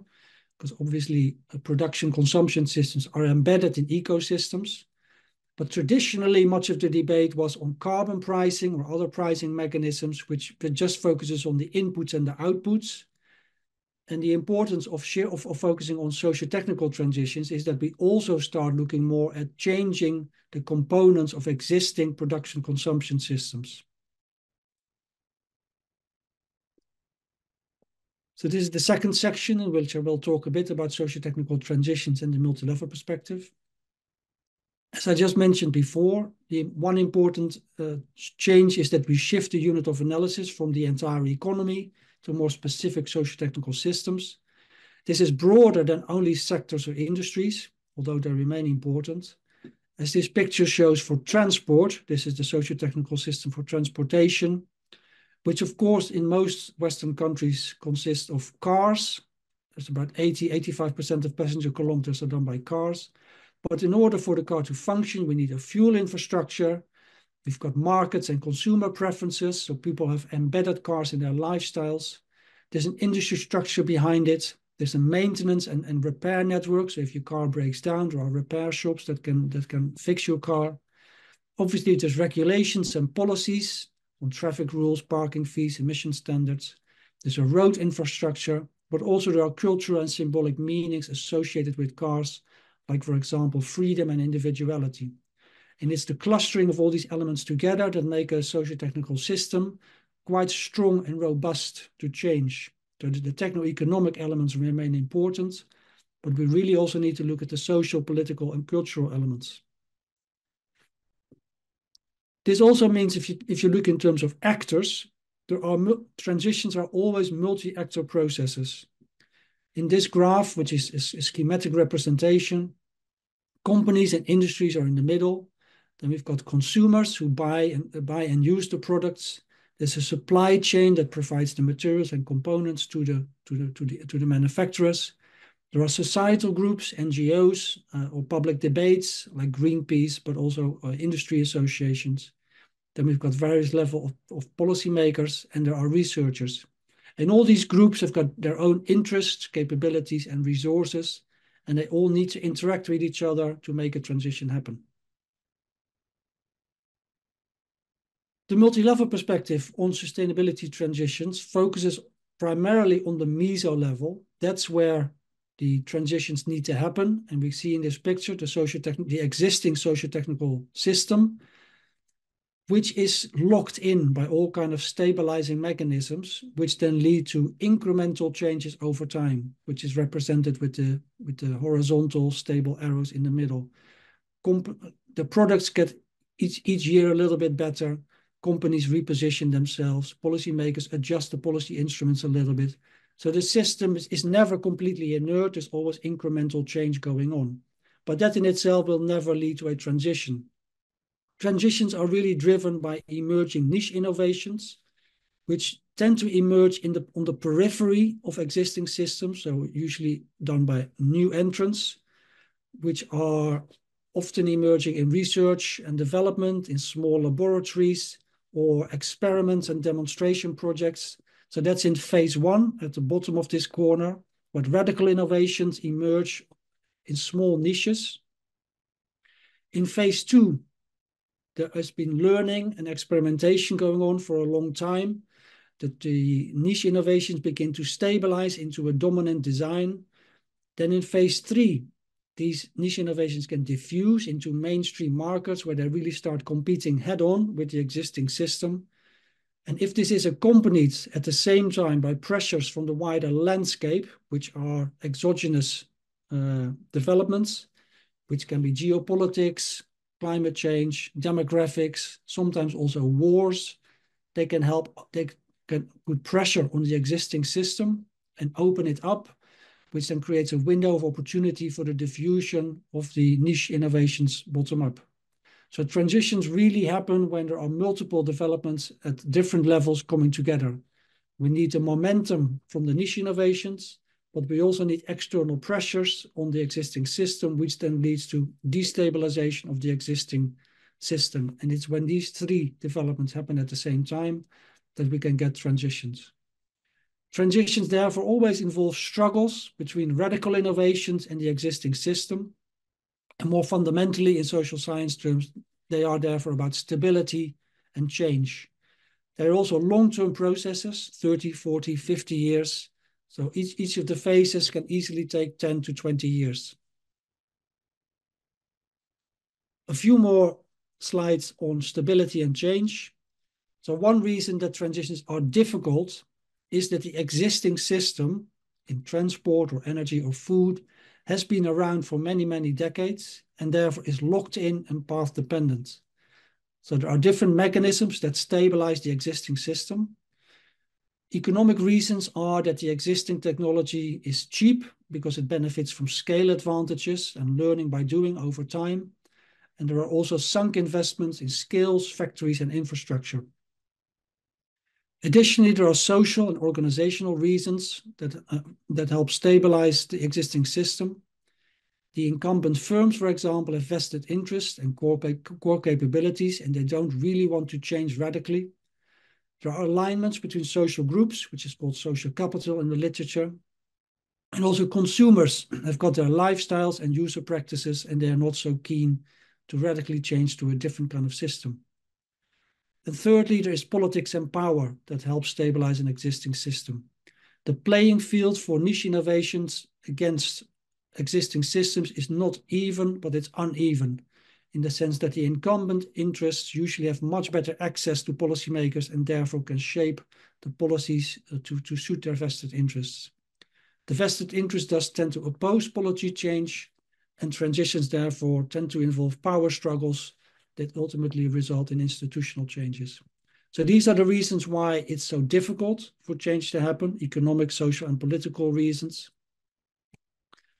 because obviously uh, production consumption systems are embedded in ecosystems. But traditionally, much of the debate was on carbon pricing or other pricing mechanisms, which just focuses on the inputs and the outputs and the importance of, share, of, of focusing on socio-technical transitions is that we also start looking more at changing the components of existing production consumption systems. So this is the second section in which I will talk a bit about socio-technical transitions and the multi-level perspective. As I just mentioned before, the one important uh, change is that we shift the unit of analysis from the entire economy to more specific socio-technical systems. This is broader than only sectors or industries, although they remain important. As this picture shows for transport, this is the socio-technical system for transportation, which of course in most Western countries consists of cars. There's about 80, 85% of passenger kilometers are done by cars. But in order for the car to function, we need a fuel infrastructure, We've got markets and consumer preferences, so people have embedded cars in their lifestyles. There's an industry structure behind it. There's a maintenance and, and repair network. So if your car breaks down, there are repair shops that can that can fix your car. Obviously, there's regulations and policies on traffic rules, parking fees, emission standards. There's a road infrastructure, but also there are cultural and symbolic meanings associated with cars, like, for example, freedom and individuality. And it's the clustering of all these elements together that make a socio-technical system quite strong and robust to change. So the techno-economic elements remain important, but we really also need to look at the social, political, and cultural elements. This also means if you, if you look in terms of actors, there are transitions are always multi-actor processes. In this graph, which is a schematic representation, companies and industries are in the middle, then we've got consumers who buy and, uh, buy and use the products. There's a supply chain that provides the materials and components to the, to the, to the, to the manufacturers. There are societal groups, NGOs, uh, or public debates like Greenpeace, but also uh, industry associations. Then we've got various level of, of policymakers, and there are researchers. And all these groups have got their own interests, capabilities, and resources, and they all need to interact with each other to make a transition happen. The multi-level perspective on sustainability transitions focuses primarily on the meso level. That's where the transitions need to happen. And we see in this picture the, socio the existing socio-technical system, which is locked in by all kind of stabilizing mechanisms, which then lead to incremental changes over time, which is represented with the, with the horizontal stable arrows in the middle. Comp- the products get each, each year a little bit better companies reposition themselves, policymakers adjust the policy instruments a little bit. So the system is, is never completely inert, there's always incremental change going on. But that in itself will never lead to a transition. Transitions are really driven by emerging niche innovations, which tend to emerge in the, on the periphery of existing systems, so usually done by new entrants, which are often emerging in research and development in small laboratories, or experiments and demonstration projects. So that's in phase one at the bottom of this corner, where radical innovations emerge in small niches. In phase two, there has been learning and experimentation going on for a long time, that the niche innovations begin to stabilize into a dominant design. Then in phase three, these niche innovations can diffuse into mainstream markets where they really start competing head on with the existing system. And if this is accompanied at the same time by pressures from the wider landscape, which are exogenous uh, developments, which can be geopolitics, climate change, demographics, sometimes also wars, they can help, they can put pressure on the existing system and open it up which then creates a window of opportunity for the diffusion of the niche innovations bottom up. So transitions really happen when there are multiple developments at different levels coming together. We need the momentum from the niche innovations, but we also need external pressures on the existing system, which then leads to destabilization of the existing system. And it's when these three developments happen at the same time that we can get transitions. Transitions therefore always involve struggles between radical innovations and the existing system. And more fundamentally, in social science terms, they are therefore about stability and change. They are also long-term processes, 30, 40, 50 years. So each, each of the phases can easily take 10 to 20 years. A few more slides on stability and change. So one reason that transitions are difficult is that the existing system in transport or energy or food has been around for many, many decades and therefore is locked in and path dependent. So there are different mechanisms that stabilize the existing system. Economic reasons are that the existing technology is cheap because it benefits from scale advantages and learning by doing over time. And there are also sunk investments in skills, factories, and infrastructure. Additionally, there are social and organizational reasons that, uh, that help stabilize the existing system. The incumbent firms, for example, have vested interests and core, core capabilities, and they don't really want to change radically. There are alignments between social groups, which is called social capital in the literature. And also consumers have got their lifestyles and user practices, and they are not so keen to radically change to a different kind of system. The third leader is politics and power that helps stabilize an existing system. The playing field for niche innovations against existing systems is not even, but it's uneven in the sense that the incumbent interests usually have much better access to policymakers and therefore can shape the policies uh, to, to suit their vested interests. The vested interests thus tend to oppose policy change and transitions therefore tend to involve power struggles that ultimately result in institutional changes. So these are the reasons why it's so difficult for change to happen, economic, social, and political reasons.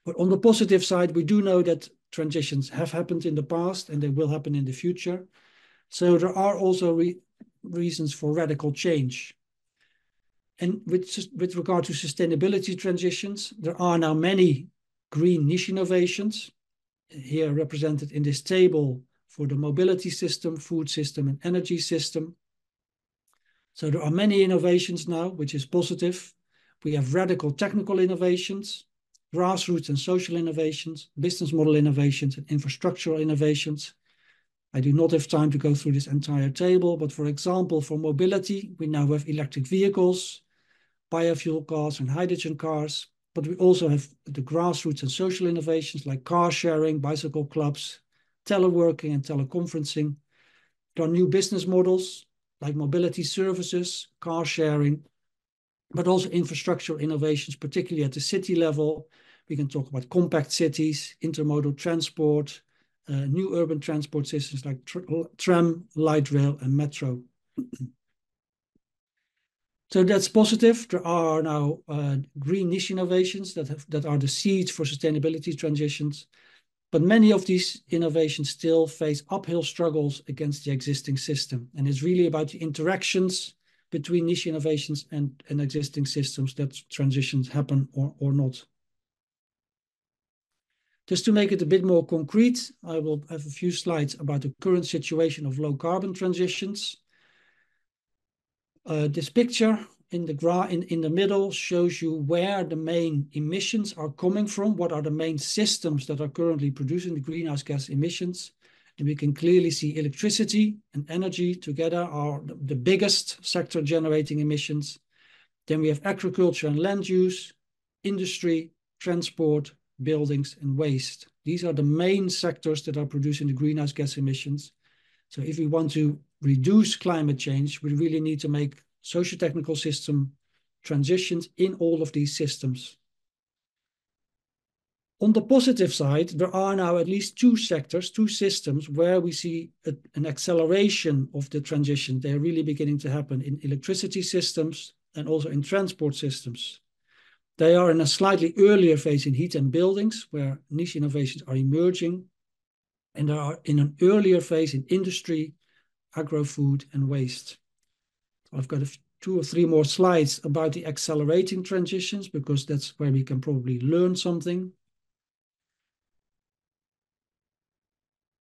But on the positive side, we do know that transitions have happened in the past and they will happen in the future. So there are also re reasons for radical change. And with, with regard to sustainability transitions, there are now many green niche innovations here represented in this table for the mobility system, food system, and energy system. So there are many innovations now, which is positive. We have radical technical innovations, grassroots and social innovations, business model innovations, and infrastructural innovations. I do not have time to go through this entire table, but for example, for mobility, we now have electric vehicles, biofuel cars, and hydrogen cars. But we also have the grassroots and social innovations like car sharing, bicycle clubs, teleworking and teleconferencing. There are new business models like mobility services, car sharing, but also infrastructural innovations, particularly at the city level. We can talk about compact cities, intermodal transport, uh, new urban transport systems like tr tram, light rail, and metro. so that's positive. There are now uh, green niche innovations that have, that are the seeds for sustainability transitions. But many of these innovations still face uphill struggles against the existing system. And it's really about the interactions between niche innovations and, and existing systems that transitions happen or, or not. Just to make it a bit more concrete, I will have a few slides about the current situation of low carbon transitions. Uh, this picture in the graph in, in the middle shows you where the main emissions are coming from, what are the main systems that are currently producing the greenhouse gas emissions. And we can clearly see electricity and energy together are the, the biggest sector generating emissions. Then we have agriculture and land use, industry, transport, buildings, and waste. These are the main sectors that are producing the greenhouse gas emissions. So if we want to reduce climate change, we really need to make socio-technical system transitions in all of these systems. On the positive side, there are now at least two sectors, two systems where we see a, an acceleration of the transition. They're really beginning to happen in electricity systems and also in transport systems. They are in a slightly earlier phase in heat and buildings, where niche innovations are emerging, and they are in an earlier phase in industry, agro-food, and waste. I've got two or three more slides about the accelerating transitions because that's where we can probably learn something.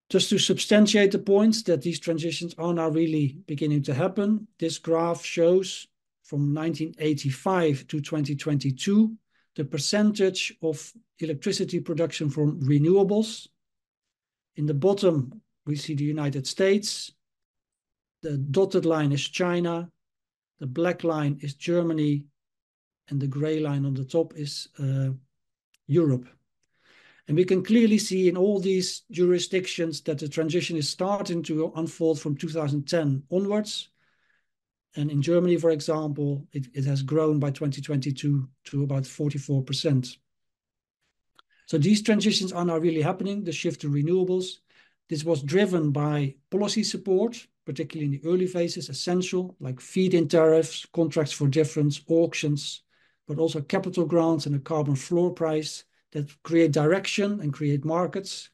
Just to substantiate the point that these transitions are now really beginning to happen, this graph shows from 1985 to 2022, the percentage of electricity production from renewables. In the bottom, we see the United States. The dotted line is China, the black line is Germany and the gray line on the top is uh, Europe. And we can clearly see in all these jurisdictions that the transition is starting to unfold from 2010 onwards. And in Germany, for example, it, it has grown by 2022 to about 44%. So these transitions are now really happening, the shift to renewables. This was driven by policy support particularly in the early phases, essential, like feed-in tariffs, contracts for difference, auctions, but also capital grants and a carbon floor price that create direction and create markets.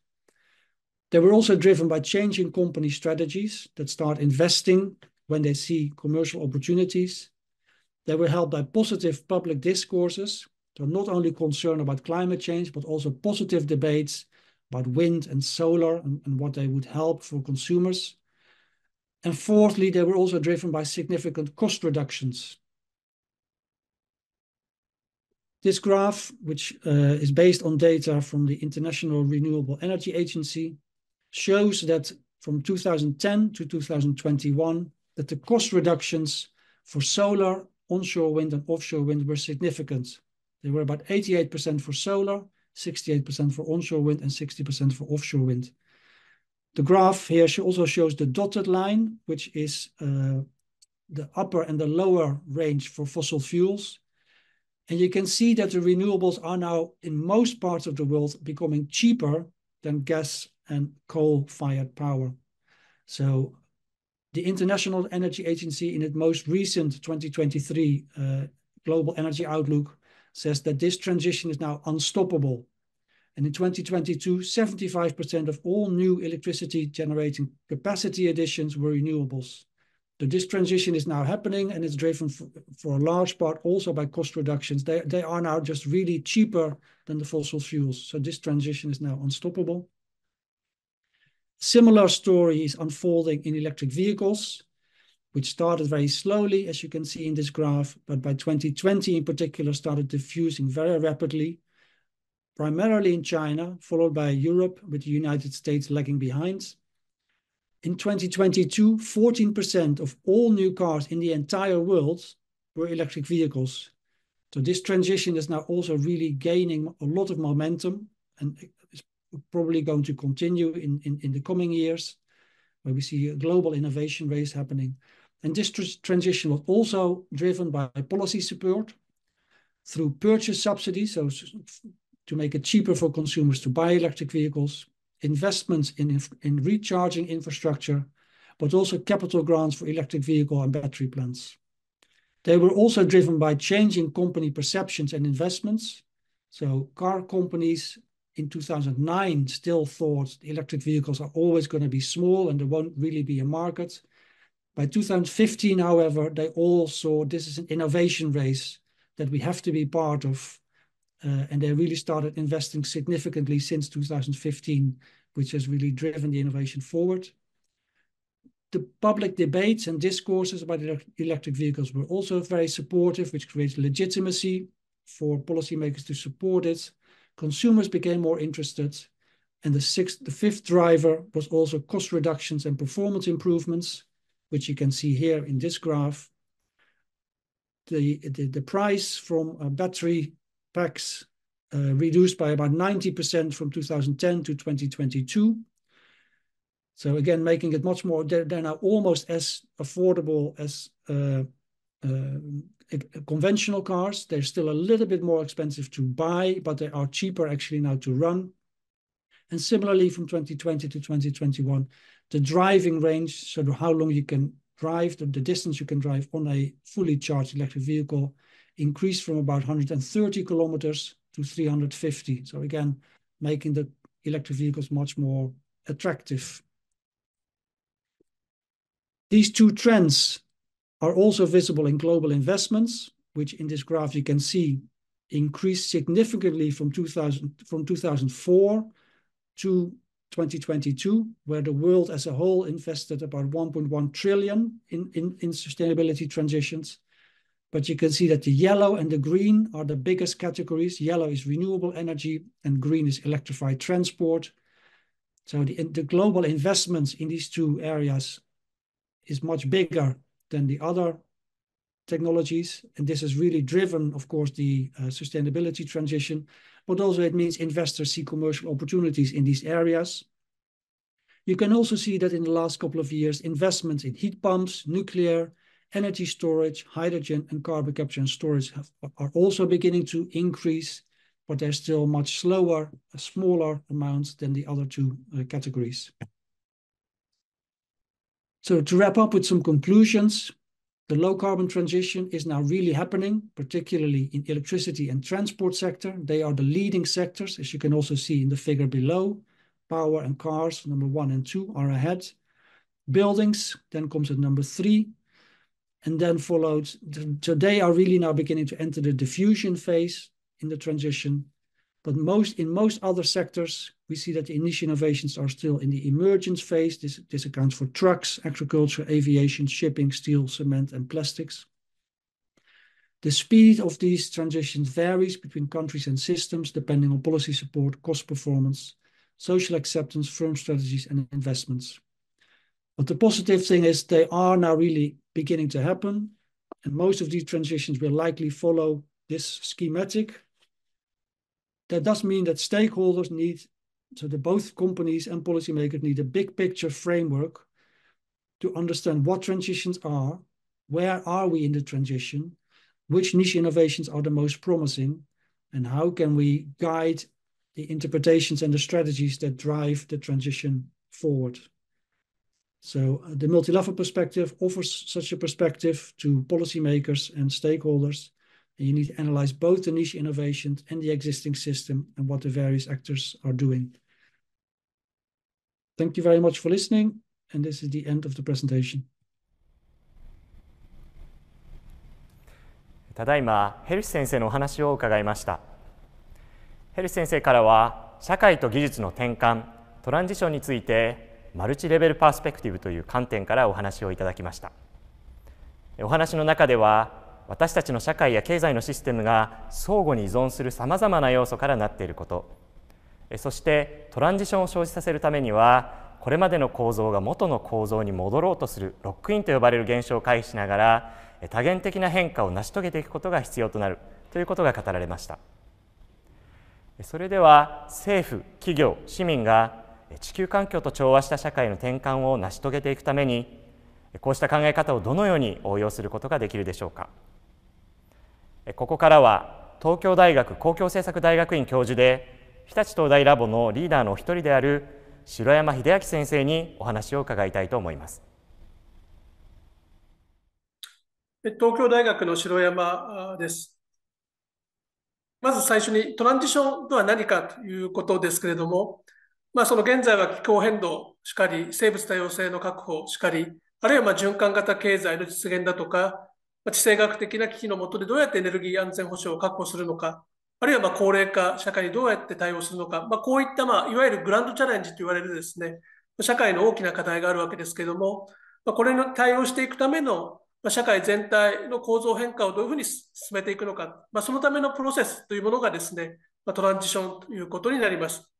They were also driven by changing company strategies that start investing when they see commercial opportunities. They were helped by positive public discourses, are not only concerned about climate change, but also positive debates about wind and solar and, and what they would help for consumers and fourthly, they were also driven by significant cost reductions. This graph, which uh, is based on data from the International Renewable Energy Agency, shows that from 2010 to 2021, that the cost reductions for solar, onshore wind and offshore wind were significant. They were about 88% for solar, 68% for onshore wind and 60% for offshore wind. The graph here also shows the dotted line, which is uh, the upper and the lower range for fossil fuels. And you can see that the renewables are now, in most parts of the world, becoming cheaper than gas and coal-fired power. So the International Energy Agency, in its most recent 2023 uh, Global Energy Outlook, says that this transition is now unstoppable and In 2022, 75% of all new electricity generating capacity additions were renewables. So This transition is now happening, and it's driven for a large part also by cost reductions. They are now just really cheaper than the fossil fuels, so this transition is now unstoppable. Similar story is unfolding in electric vehicles, which started very slowly, as you can see in this graph, but by 2020 in particular, started diffusing very rapidly primarily in China, followed by Europe, with the United States lagging behind. In 2022, 14% of all new cars in the entire world were electric vehicles. So this transition is now also really gaining a lot of momentum and is probably going to continue in, in, in the coming years, where we see a global innovation race happening. And this tr transition was also driven by policy support through purchase subsidies, so to make it cheaper for consumers to buy electric vehicles, investments in, in recharging infrastructure, but also capital grants for electric vehicle and battery plants. They were also driven by changing company perceptions and investments. So car companies in 2009 still thought electric vehicles are always going to be small and there won't really be a market. By 2015, however, they all saw this is an innovation race that we have to be part of uh, and they really started investing significantly since 2015, which has really driven the innovation forward. The public debates and discourses about electric vehicles were also very supportive, which creates legitimacy for policymakers to support it. Consumers became more interested. And the, sixth, the fifth driver was also cost reductions and performance improvements, which you can see here in this graph. The, the, the price from a battery packs uh, reduced by about 90% from 2010 to 2022. So again, making it much more, they're, they're now almost as affordable as uh, uh, conventional cars. They're still a little bit more expensive to buy, but they are cheaper actually now to run. And similarly, from 2020 to 2021, the driving range, so how long you can drive, the, the distance you can drive on a fully charged electric vehicle, increased from about 130 kilometers to 350. So again, making the electric vehicles much more attractive. These two trends are also visible in global investments, which in this graph you can see increased significantly from, 2000, from 2004 to 2022, where the world as a whole invested about 1.1 trillion in, in, in sustainability transitions but you can see that the yellow and the green are the biggest categories. Yellow is renewable energy and green is electrified transport. So the, the global investments in these two areas is much bigger than the other technologies. And this has really driven, of course, the uh, sustainability transition, but also it means investors see commercial opportunities in these areas. You can also see that in the last couple of years, investments in heat pumps, nuclear, energy storage, hydrogen, and carbon capture and storage have, are also beginning to increase, but they're still much slower, a smaller amounts than the other two uh, categories. So to wrap up with some conclusions, the low carbon transition is now really happening, particularly in electricity and transport sector. They are the leading sectors, as you can also see in the figure below. Power and cars, number one and two, are ahead. Buildings, then comes at number three, and then followed. So they are really now beginning to enter the diffusion phase in the transition. But most in most other sectors, we see that the initial innovations are still in the emergence phase. This, this accounts for trucks, agriculture, aviation, shipping, steel, cement, and plastics. The speed of these transitions varies between countries and systems, depending on policy support, cost performance, social acceptance, firm strategies, and investments. But the positive thing is they are now really beginning to happen. And most of these transitions will likely follow this schematic. That does mean that stakeholders need, so that both companies and policymakers need a big picture framework to understand what transitions are, where are we in the transition, which niche innovations are the most promising, and how can we guide the interpretations and the strategies that drive the transition forward. So uh, the multi-level perspective offers such a perspective to policymakers and stakeholders. And you need to analyze both the niche innovations and the existing system and what the various actors are doing. Thank you very much for listening. And this is the end of the presentation. ただいまヘルス先生のお話を伺いましたヘルス先生からは社会と技術の転換トランジションについてマルチレベルパースペクティブという観点からお話をいただきましたお話の中では私たちの社会や経済のシステムが相互に依存するさまざまな要素からなっていることそしてトランジションを生じさせるためにはこれまでの構造が元の構造に戻ろうとするロックインと呼ばれる現象を回避しながら多元的な変化を成し遂げていくことが必要となるということが語られましたそれでは政府企業市民が地球環境と調和した社会の転換を成し遂げていくためにこうした考え方をどのように応用することができるでしょうかここからは東京大学公共政策大学院教授で日立東大ラボのリーダーの一人である城山秀明先生にお話を伺いたいと思います東京大学の城山ですまず最初にトランジションとは何かということですけれどもまあ、その現在は気候変動しかり、生物多様性の確保しかり、あるいはま循環型経済の実現だとか、ま地政学的な危機のもとでどうやってエネルギー安全保障を確保するのか、あるいはま高齢化社会にどうやって対応するのか、まあ、こういった、まあ、いわゆるグランドチャレンジと言われるですね、社会の大きな課題があるわけですけども、まこれに対応していくための社会全体の構造変化をどういうふうに進めていくのか、まあ、そのためのプロセスというものがですね、まトランジションということになります。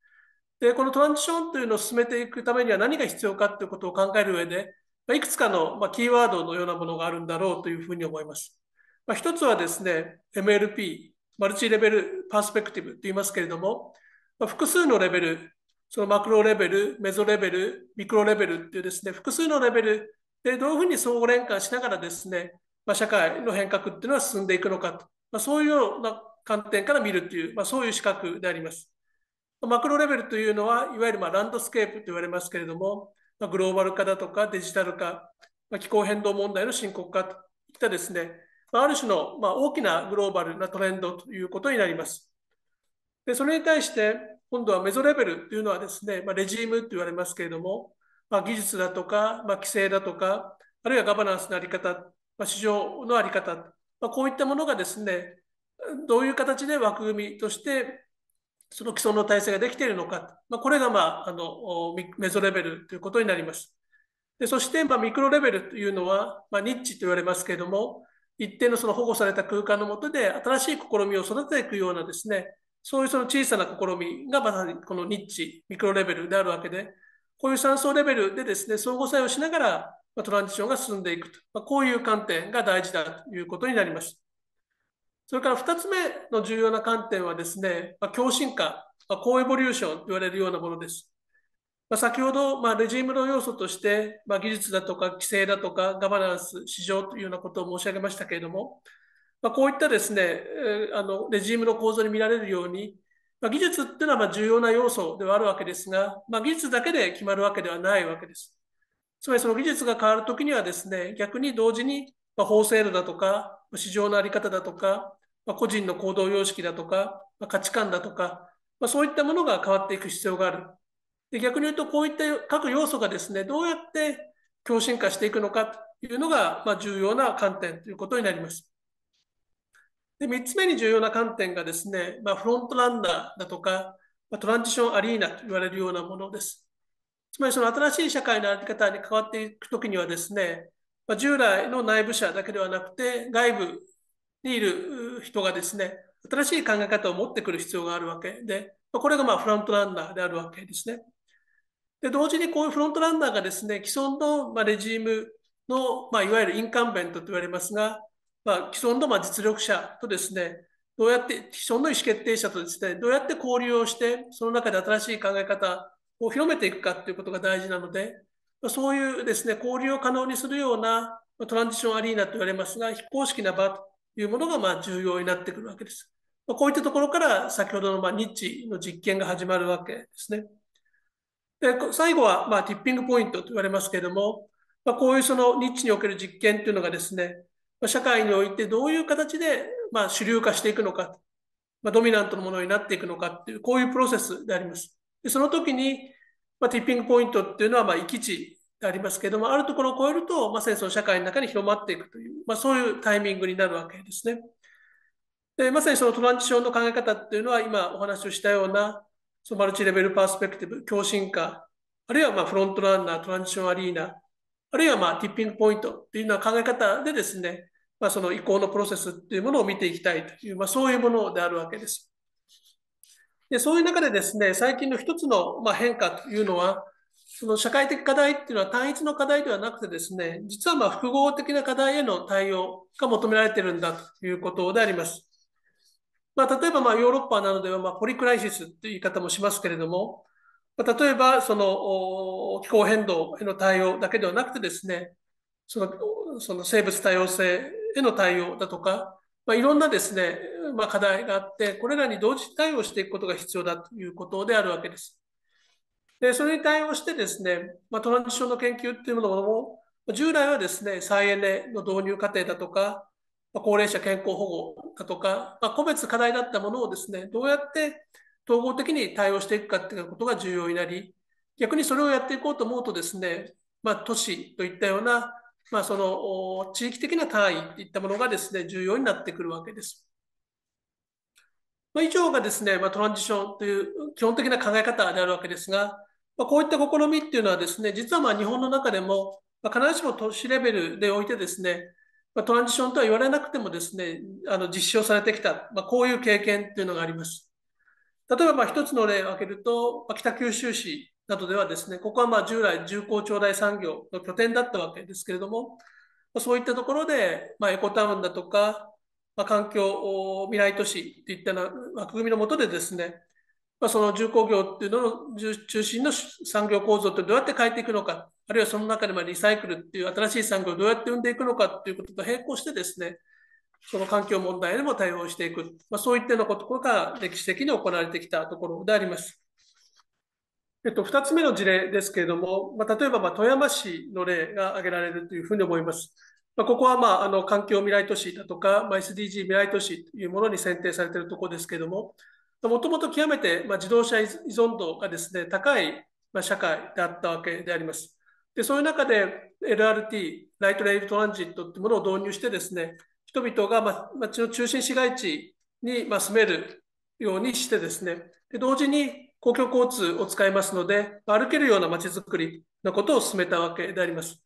で、このトランジションというのを進めていくためには何が必要かということを考える上で、いくつかのキーワードのようなものがあるんだろうというふうに思います。まあ、一つはですね、MLP、マルチレベルパースペクティブと言いますけれども、まあ、複数のレベル、そのマクロレベル、メゾレベル、ミクロレベルっていうですね、複数のレベルでどういうふうに相互連関しながらですね、まあ、社会の変革っていうのは進んでいくのかと、まあ、そういうような観点から見るっていう、まあ、そういう資格であります。マクロレベルというのは、いわゆるまランドスケープと言われますけれども、まグローバル化だとかデジタル化、ま気候変動問題の深刻化といったですね、まあ、る種のま大きなグローバルなトレンドということになります。でそれに対して、今度はメゾレベルというのはですね、まレジームと言われますけれども、ま技術だとか、ま規制だとか、あるいはガバナンスの在り方、ま市場の在り方、まこういったものがですね、どういう形で枠組みとしてその既存の体制ができているのか、まあ、これが、まあ、あのメゾレベルということになります。でそして、まあ、ミクロレベルというのは、まあ、ニッチと言われますけれども、一定のその保護された空間の下で新しい試みを育てていくようなですね、そういうその小さな試みがまさにこのニッチ、ミクロレベルであるわけで、こういう3層レベルでですね、相互作用しながらトランジションが進んでいくと、まあ、こういう観点が大事だということになります。それから2つ目の重要な観点はですね、まあ、共振化、まあ、コエボリューションと言われるようなものです。まあ、先ほど、まあ、レジームの要素として、まあ、技術だとか規制だとかガバナンス、市場というようなことを申し上げましたけれども、まこういったですね、あのレジームの構造に見られるように、ま技術っていうのはま重要な要素ではあるわけですが、ま技術だけで決まるわけではないわけです。つまりその技術が変わるときにはですね、逆に同時に法制度だとか、市場の在り方だとか、まあ、個人の行動様式だとか、まあ、価値観だとか、まあ、そういったものが変わっていく必要がある。で逆に言うと、こういった各要素がですね、どうやって共振化していくのかというのが、ま重要な観点ということになります。で3つ目に重要な観点がですね、まフロントランナーだとか、まトランジションアリーナと言われるようなものです。つまりその新しい社会のあり方に変わっていくときにはですね、ま従来の内部者だけではなくて、外部にいる人がですね、新しい考え方を持ってくる必要があるわけで、これがまあフロントランナーであるわけですね。で、同時にこういうフロントランナーがですね、既存のまレジームの、まいわゆるインカンベントと言われますが、ま既存のま実力者とですね、どうやって、既存の意思決定者とですね、どうやって交流をして、その中で新しい考え方を広めていくかということが大事なので、そういうですね、交流を可能にするようなトランジションアリーナと言われますが、非公式な場いうものがまあ重要になってくるわけです。まあ、こういったところから先ほどのまあニッチの実験が始まるわけですね。で最後はまあティッピングポイントと言われますけれども、まあ、こういうそのニッチにおける実験というのがですね、まあ、社会においてどういう形でまあ主流化していくのか、まあ、ドミナントのものになっていくのかっていう、こういうプロセスであります。でその時に、まあ、ティッピングポイントっていうのはまあ域値ありますけども、あるところを超えると、まあ、戦争社会の中に広まっていくという、まあ、そういうタイミングになるわけですね。で、まさにそのトランジションの考え方っていうのは、今お話をしたような、そのマルチレベルパースペクティブ、共振化、あるいはまフロントランナー、トランジションアリーナ、あるいはまティッピングポイントっていうような考え方でですね、まあ、その移行のプロセスっていうものを見ていきたいという、まあ、そういうものであるわけです。でそういう中でですね、最近の一つのま変化というのは、その社会的課題っていうのは単一の課題ではなくてですね、実はま複合的な課題への対応が求められてるんだということであります。まあ、例えばまヨーロッパなどではまポリクライシスという言い方もしますけれども、ま例えばその気候変動への対応だけではなくてですね、そのその生物多様性への対応だとか、まあ、いろんなですね、まあ、課題があって、これらに同時対応していくことが必要だということであるわけです。で、それに対応してですね、まあ、トランジションの研究っていうものも、従来はですね、再エネの導入過程だとか、まあ、高齢者健康保護だとか、まあ、個別課題だったものをですね、どうやって統合的に対応していくかっていうことが重要になり、逆にそれをやっていこうと思うとですね、まあ、都市といったような、まあ、その地域的な単位といったものがですね、重要になってくるわけです。まあ、以上がですね、まあ、トランジションという基本的な考え方であるわけですが、まあ、こういった試みっていうのはですね、実はまあ日本の中でも、まあ、必ずしも都市レベルでおいてですね、まあ、トランジションとは言われなくてもですね、あの実証されてきた、まあ、こういう経験っていうのがあります。例えばまあ一つの例を挙げると、まあ、北九州市などではですね、ここはまあ従来重工長大産業の拠点だったわけですけれども、まあ、そういったところで、まあ、エコタウンだとか、まあ、環境未来都市といったような枠組みのもとでですね、まあ、その重工業っていうのの中心の産業構造ってどうやって変えていくのか、あるいはその中でまあリサイクルっていう新しい産業をどうやって生んでいくのかっていうことと並行してですね、その環境問題にも対応していく、まあ、そういったようなことが歴史的に行われてきたところであります。えっと、2つ目の事例ですけれども、まあ、例えばま富山市の例が挙げられるというふうに思います。まあ、ここはまああの環境未来都市だとか、まあ、SDG 未来都市というものに選定されているところですけれども、もともと極めて、まあ、自動車依存度がですね、高い、まあ、社会であったわけであります。で、そういう中で LRT、ライトレイルトランジットってものを導入してですね、人々が、ま、の中心市街地に、ま、住めるようにしてですね、で同時に公共交通を使いますので、歩けるような街づくりのことを進めたわけであります。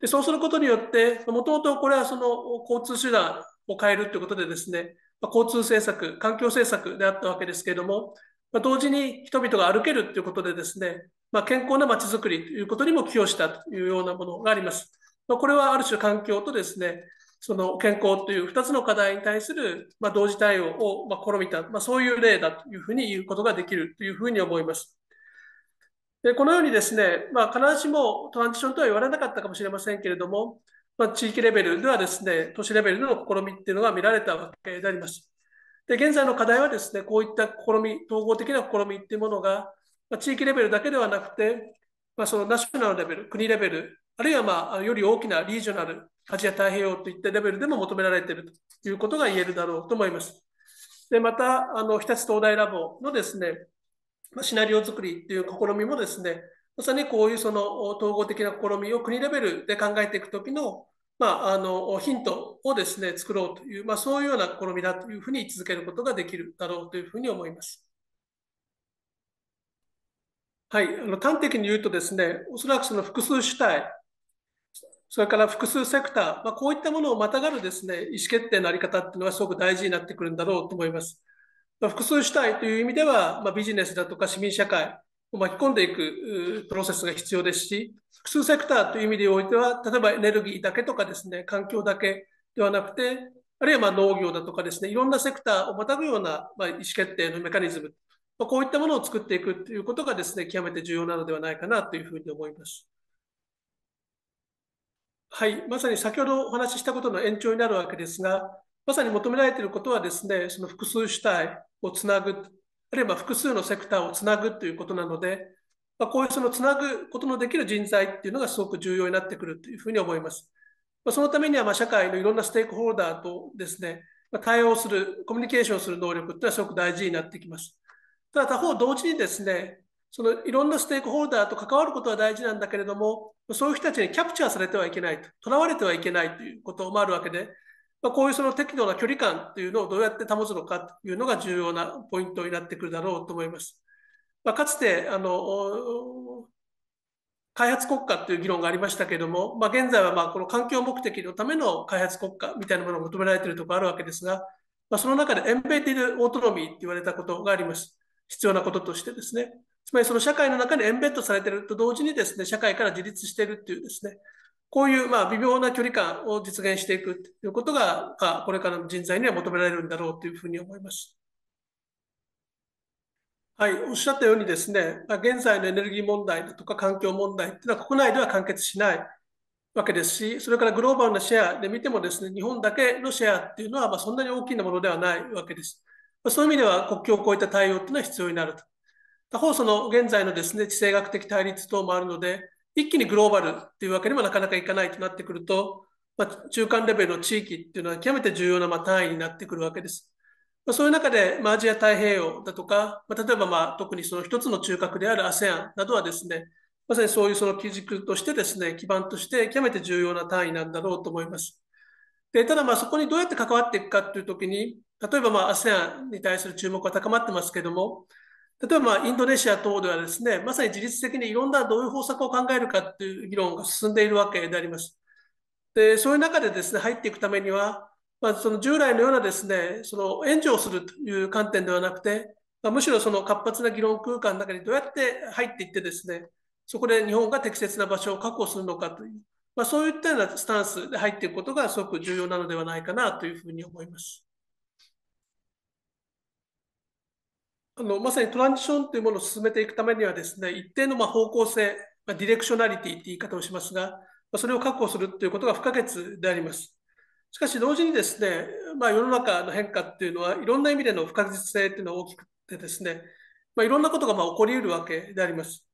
でそうすることによって、もともとこれはその交通手段を変えるということでですね、交通政策、環境政策であったわけですけれども、ま同時に人々が歩けるということでですね、ま健康な街づくりということにも寄与したというようなものがあります。まこれはある種環境とですね、その健康という2つの課題に対する、ま同時対応を、ま試みた、まそういう例だというふうに言うことができるというふうに思います。でこのようにですね、まあ、必ずしもトランジションとは言われなかったかもしれませんけれども、まあ、地域レベルではですね、都市レベルでの試みっていうのが見られたわけであります。で、現在の課題はですね、こういった試み、統合的な試みっていうものが、まあ、地域レベルだけではなくて、まあ、そのナショナルレベル、国レベル、あるいはまあより大きなリージョナル、アジア太平洋といったレベルでも求められているということが言えるだろうと思います。で、また、あの、日立東大ラボのですね、シナリオ作りっていう試みもですね、まさにこういうその統合的な試みを国レベルで考えていくときのまあ、あのヒントをですね作ろうという、まあ、そういうような試みだというふうに位置づけることができるだろうというふうに思います。はい、あの端的に言うとですね、おそらくその複数主体、それから複数セクター、まあ、こういったものをまたがるですね、意思決定のあり方っていうのはすごく大事になってくるんだろうと思います。ま複数主体という意味では、まあ、ビジネスだとか市民社会、巻き込んでいくプロセスが必要ですし、複数セクターという意味でおいては、例えばエネルギーだけとかですね、環境だけではなくて、あるいはま農業だとかですね、いろんなセクターをまたぐようなま意思決定のメカニズム、まこういったものを作っていくということがですね、極めて重要なのではないかなというふうに思います。はい、まさに先ほどお話ししたことの延長になるわけですが、まさに求められていることはですね、その複数主体をつなぐあるいは複数のセクターをつなぐということなので、まあ、こういうそのつなぐことのできる人材っていうのがすごく重要になってくるというふうに思います。まあ、そのためにはま社会のいろんなステークホルダーとですね、ま対応する、コミュニケーションする能力っていうのはすごく大事になってきます。ただ他方同時にですね、そのいろんなステークホルダーと関わることは大事なんだけれども、そういう人たちにキャプチャーされてはいけないと、とらわれてはいけないということもあるわけで、まあ、こういうその適度な距離感っていうのをどうやって保つのかというのが重要なポイントになってくるだろうと思います。まあ、かつてあの開発国家という議論がありましたけれども、まあ、現在はまあこの環境目的のための開発国家みたいなものが求められているところあるわけですが、まあ、その中でエンベイティルオートノミーって言われたことがあります。必要なこととしてですね。つまりその社会の中にエンベットされていると同時にですね、社会から自立しているっていうですね、こういうまあ微妙な距離感を実現していくということが、まあ、これからの人材には求められるんだろうというふうに思います。はい、おっしゃったようにですね、まあ、現在のエネルギー問題だとか環境問題っていうのは国内では完結しないわけですし、それからグローバルなシェアで見てもですね、日本だけのシェアっていうのはまそんなに大きなものではないわけです。まそういう意味では国境を越えた対応っていうのは必要になると。他方、その現在のですね、地政学的対立等もあるので、一気にグローバルっていうわけにもなかなかいかないとなってくると、まあ、中間レベルの地域っていうのは極めて重要なま単位になってくるわけです。まあ、そういう中で、まあ、アジア太平洋だとか、まあ、例えばまあ特にその一つの中核である ASEAN などはですね、まさにそういうその基軸としてですね、基盤として極めて重要な単位なんだろうと思います。でただまあそこにどうやって関わっていくかっていうときに、例えばまあ ASEAN に対する注目は高まってますけども、例えば、インドネシア等ではですね、まさに自律的にいろんなどういう方策を考えるかっていう議論が進んでいるわけであります。で、そういう中でですね、入っていくためには、まあ、その従来のようなですね、その援助をするという観点ではなくて、まあ、むしろその活発な議論空間の中にどうやって入っていってですね、そこで日本が適切な場所を確保するのかという、まあ、そういったようなスタンスで入っていくことがすごく重要なのではないかなというふうに思います。あのまさにトランジションというものを進めていくためにはですね、一定のま方向性、まディレクショナリティって言い方をしますが、まそれを確保するということが不可欠であります。しかし同時にですね、まあ、世の中の変化っていうのは、いろんな意味での不確実性っていうのは大きくてですね、まあ、いろんなことがま起こりうるわけであります。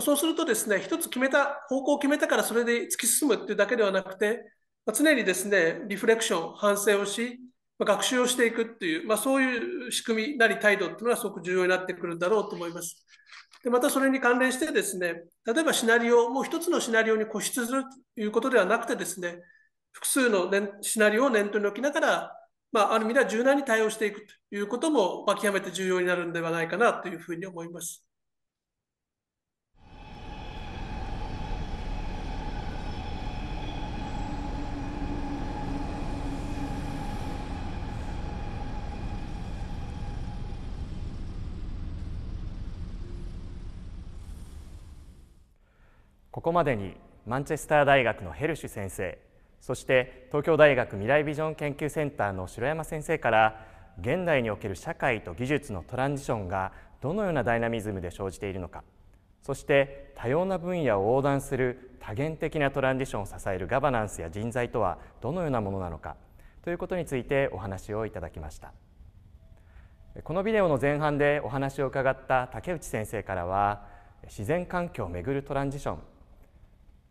そうするとですね、一つ決めた、方向を決めたからそれで突き進むっていうだけではなくて、ま常にですね、リフレクション、反省をし、学習をしていくっていう、まあ、そういう仕組みなり態度っていうのはすごく重要になってくるんだろうと思います。でまたそれに関連してですね、例えばシナリオ、もう一つのシナリオに固執するということではなくてですね、複数の、ね、シナリオを念頭に置きながら、まあ、ある意味では柔軟に対応していくということも、まあ、極めて重要になるんではないかなというふうに思います。ここまでにマンチェスター大学のヘルシュ先生そして東京大学未来ビジョン研究センターの城山先生から現代における社会と技術のトランジションがどのようなダイナミズムで生じているのかそして多様な分野を横断する多元的なトランジションを支えるガバナンスや人材とはどのようなものなのかということについてお話をいただきましたこのビデオの前半でお話を伺った竹内先生からは自然環境をめぐるトランジション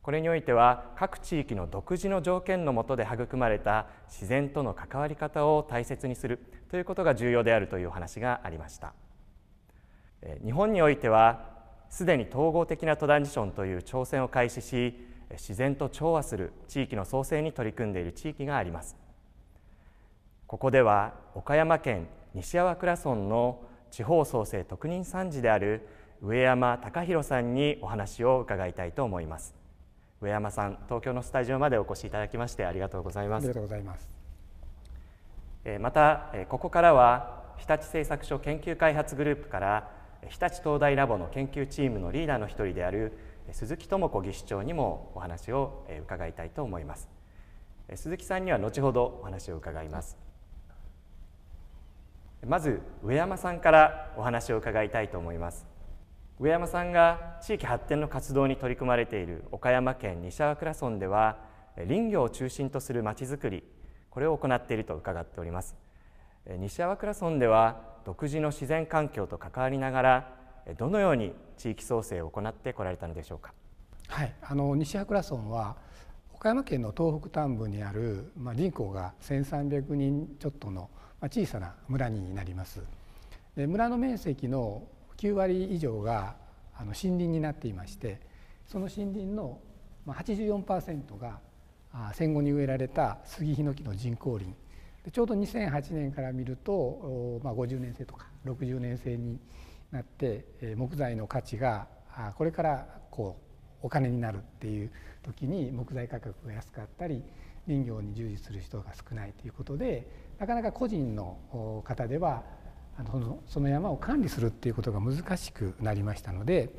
これにおいては各地域の独自の条件の下で育まれた自然との関わり方を大切にするということが重要であるというお話がありました日本においてはすでに統合的なトランジションという挑戦を開始し自然と調和する地域の創生に取り組んでいる地域がありますここでは岡山県西粟倉村の地方創生特任参事である上山隆弘さんにお話を伺いたいと思います上山さん東京のスタジオまでお越しいただきましてありがとうございますありがとうございますまたここからは日立製作所研究開発グループから日立東大ラボの研究チームのリーダーの一人である鈴木智子技師長にもお話を伺いたいと思います鈴木さんには後ほどお話を伺いますまず上山さんからお話を伺いたいと思います上山さんが地域発展の活動に取り組まれている岡山県西粟倉村では林業を中心とするまちづくりこれを行っていると伺っております西粟倉村では独自の自然環境と関わりながらどのように地域創生を行ってこられたのでしょうかはいあの西粟倉村は岡山県の東北端部にある、まあ、人口が1300人ちょっとの、小さな村になります村の面積の9割以上があの森林になっていましてその森林の84%が戦後に植えられた杉ヒノキの人工林ちょうど2008年から見ると、まあ、50年生とか60年生になって木材の価値がこれからこうお金になるっていう時に木材価格が安かったり林業に従事する人が少ないということでなかなか個人の方ではその山を管理するっていうことが難しくなりましたので、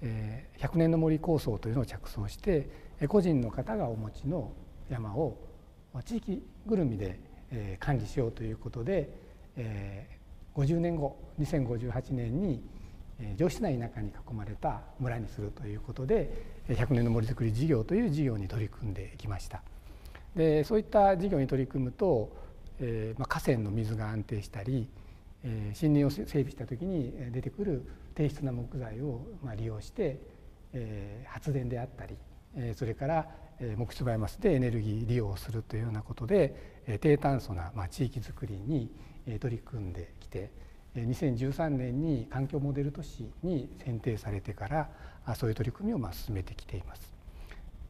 え100年の森構想というのを着想して個人の方がお持ちの山を地域ぐるみで、え管理しようということで、え50年後2058年に上質な田舎に囲まれた村にするということで100年の森づくり事業という事業に取り組んできましたでそういった事業に取り組むと、えーまあ、河川の水が安定したりえ森林を整備した時に出てくる低質な木材をまあ利用して、え発電であったり、えそれから木質バイオマスでエネルギー利用するというようなことで、え低炭素なまあ地域づくりに取り組んできて2013年に環境モデル都市に選定されてからそういう取り組みをまあ進めてきています。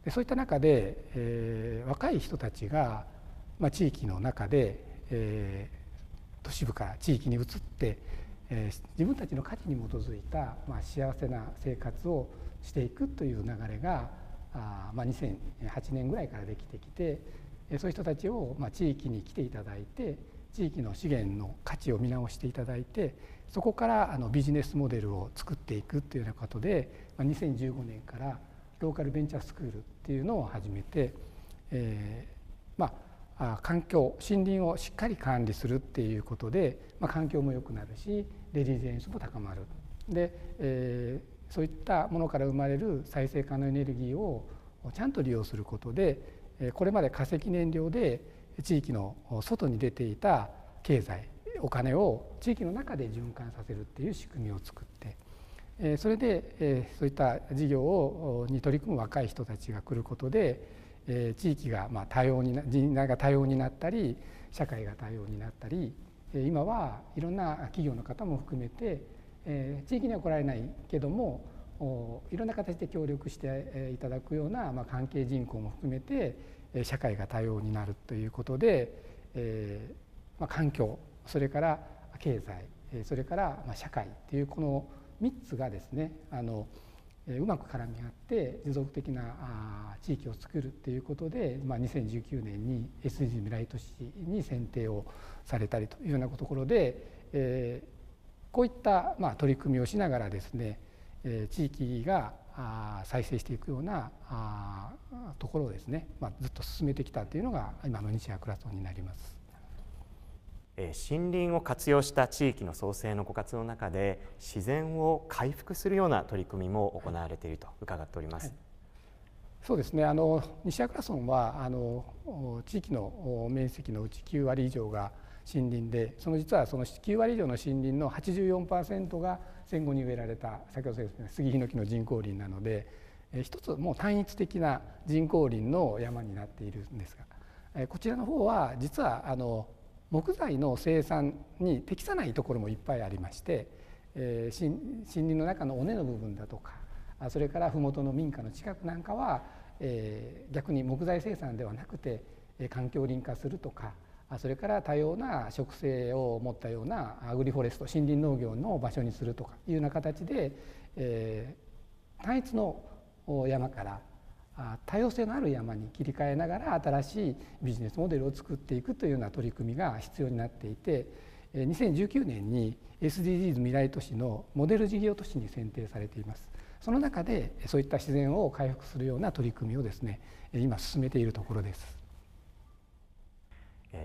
でそういった中で、えー、若い人たちが、まあ、地域の中で、えー、都市部から地域に移って、えー、自分たちの価値に基づいた、まあ、幸せな生活をしていくという流れがあ、まあ、2008年ぐらいからできてきて、えー、そういう人たちを、まあ、地域に来ていただいて地域の資源の価値を見直していただいてそこからあのビジネスモデルを作っていくというようなことで、まあ、2015年からローカルベンチャースクールっていうのを始めて、えー、まあ環境森林をしっかり管理するっていうことで、まあ、環境も良くなるしレリジェンスも高まるで、えー、そういったものから生まれる再生可能エネルギーをちゃんと利用することでこれまで化石燃料で地域の外に出ていた経済お金を地域の中で循環させるっていう仕組みを作ってそれでそういった事業に取り組む若い人たちが来ることでえ地域がまあ多様にな人材が多様になったり社会が多様になったり、え今はいろんな企業の方も含めて、え地域には来られないけどもおいろんな形で協力していただくような、まあ、関係人口も含めて社会が多様になるということで、えまあ、環境それから経済それから社会っていうこの3つがですねあのうまく絡み合って持続的な地域を作るということで、まあ、2019年に SDGs 未来都市に選定をされたりというようなところで、えー、こういった、まあ、取り組みをしながらですね、えー、地域が再生していくようなところをですね、まあ、ずっと進めてきたというのが今の日夜クラスンになります。森林を活用した地域の創生のご活の中で自然を回復するような取り組みも行われていると伺っております。はい、そうですねあの西赤村はあの地域の面積のうち9割以上が森林でその実はその9割以上の森林の84%が戦後に植えられた先ほどですね杉ヒノキの人工林なので一つもう単一的な人工林の山になっているんですがこちらの方は実はあの木材の生産に適さないところもいっぱいありまして、えー、森林の中の尾根の部分だとかそれから麓の民家の近くなんかは、えー、逆に木材生産ではなくて環境林化するとかそれから多様な植生を持ったようなアグリフォレスト森林農業の場所にするとかいうような形で、えー、単一の山から多様性のある山に切り替えながら新しいビジネスモデルを作っていくというような取り組みが必要になっていて2019年に SDGs 未来都市のモデル事業都市に選定されていますその中でそういった自然を回復するような取り組みをですね今進めているところです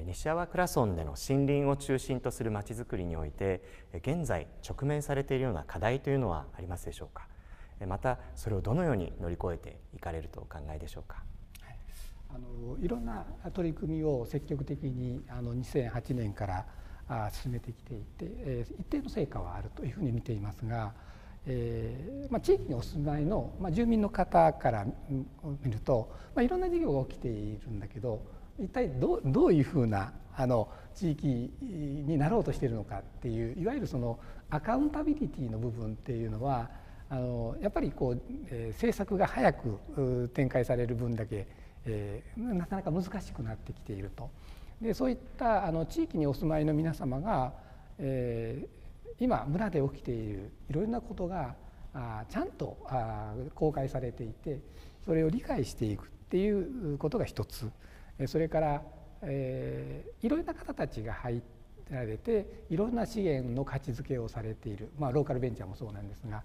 西粟倉村での森林を中心とするまちづくりにおいて現在直面されているような課題というのはありますでしょうかまたそれをどのように乗り越えていかれるとお考えでしょうか。はい、あのいろんな取り組みを積極的にあの2008年から進めてきていて、えー、一定の成果はあるというふうに見ていますが、えーまあ、地域にお住まいの、まあ、住民の方から見ると、まあ、いろんな事業が起きているんだけど一体どどういうふうなあの地域になろうとしているのかっていういわゆるそのアカウンタビリティの部分っていうのはあのやっぱりこう、えー、政策が早く展開される分だけ、えー、なかなか難しくなってきているとでそういったあの地域にお住まいの皆様が、えー、今村で起きているいろいろなことがあちゃんとあ公開されていてそれを理解していくっていうことが一つそれから、えー、いろいろな方たちが入られていろんな資源の価値づけをされている、まあ、ローカルベンチャーもそうなんですが。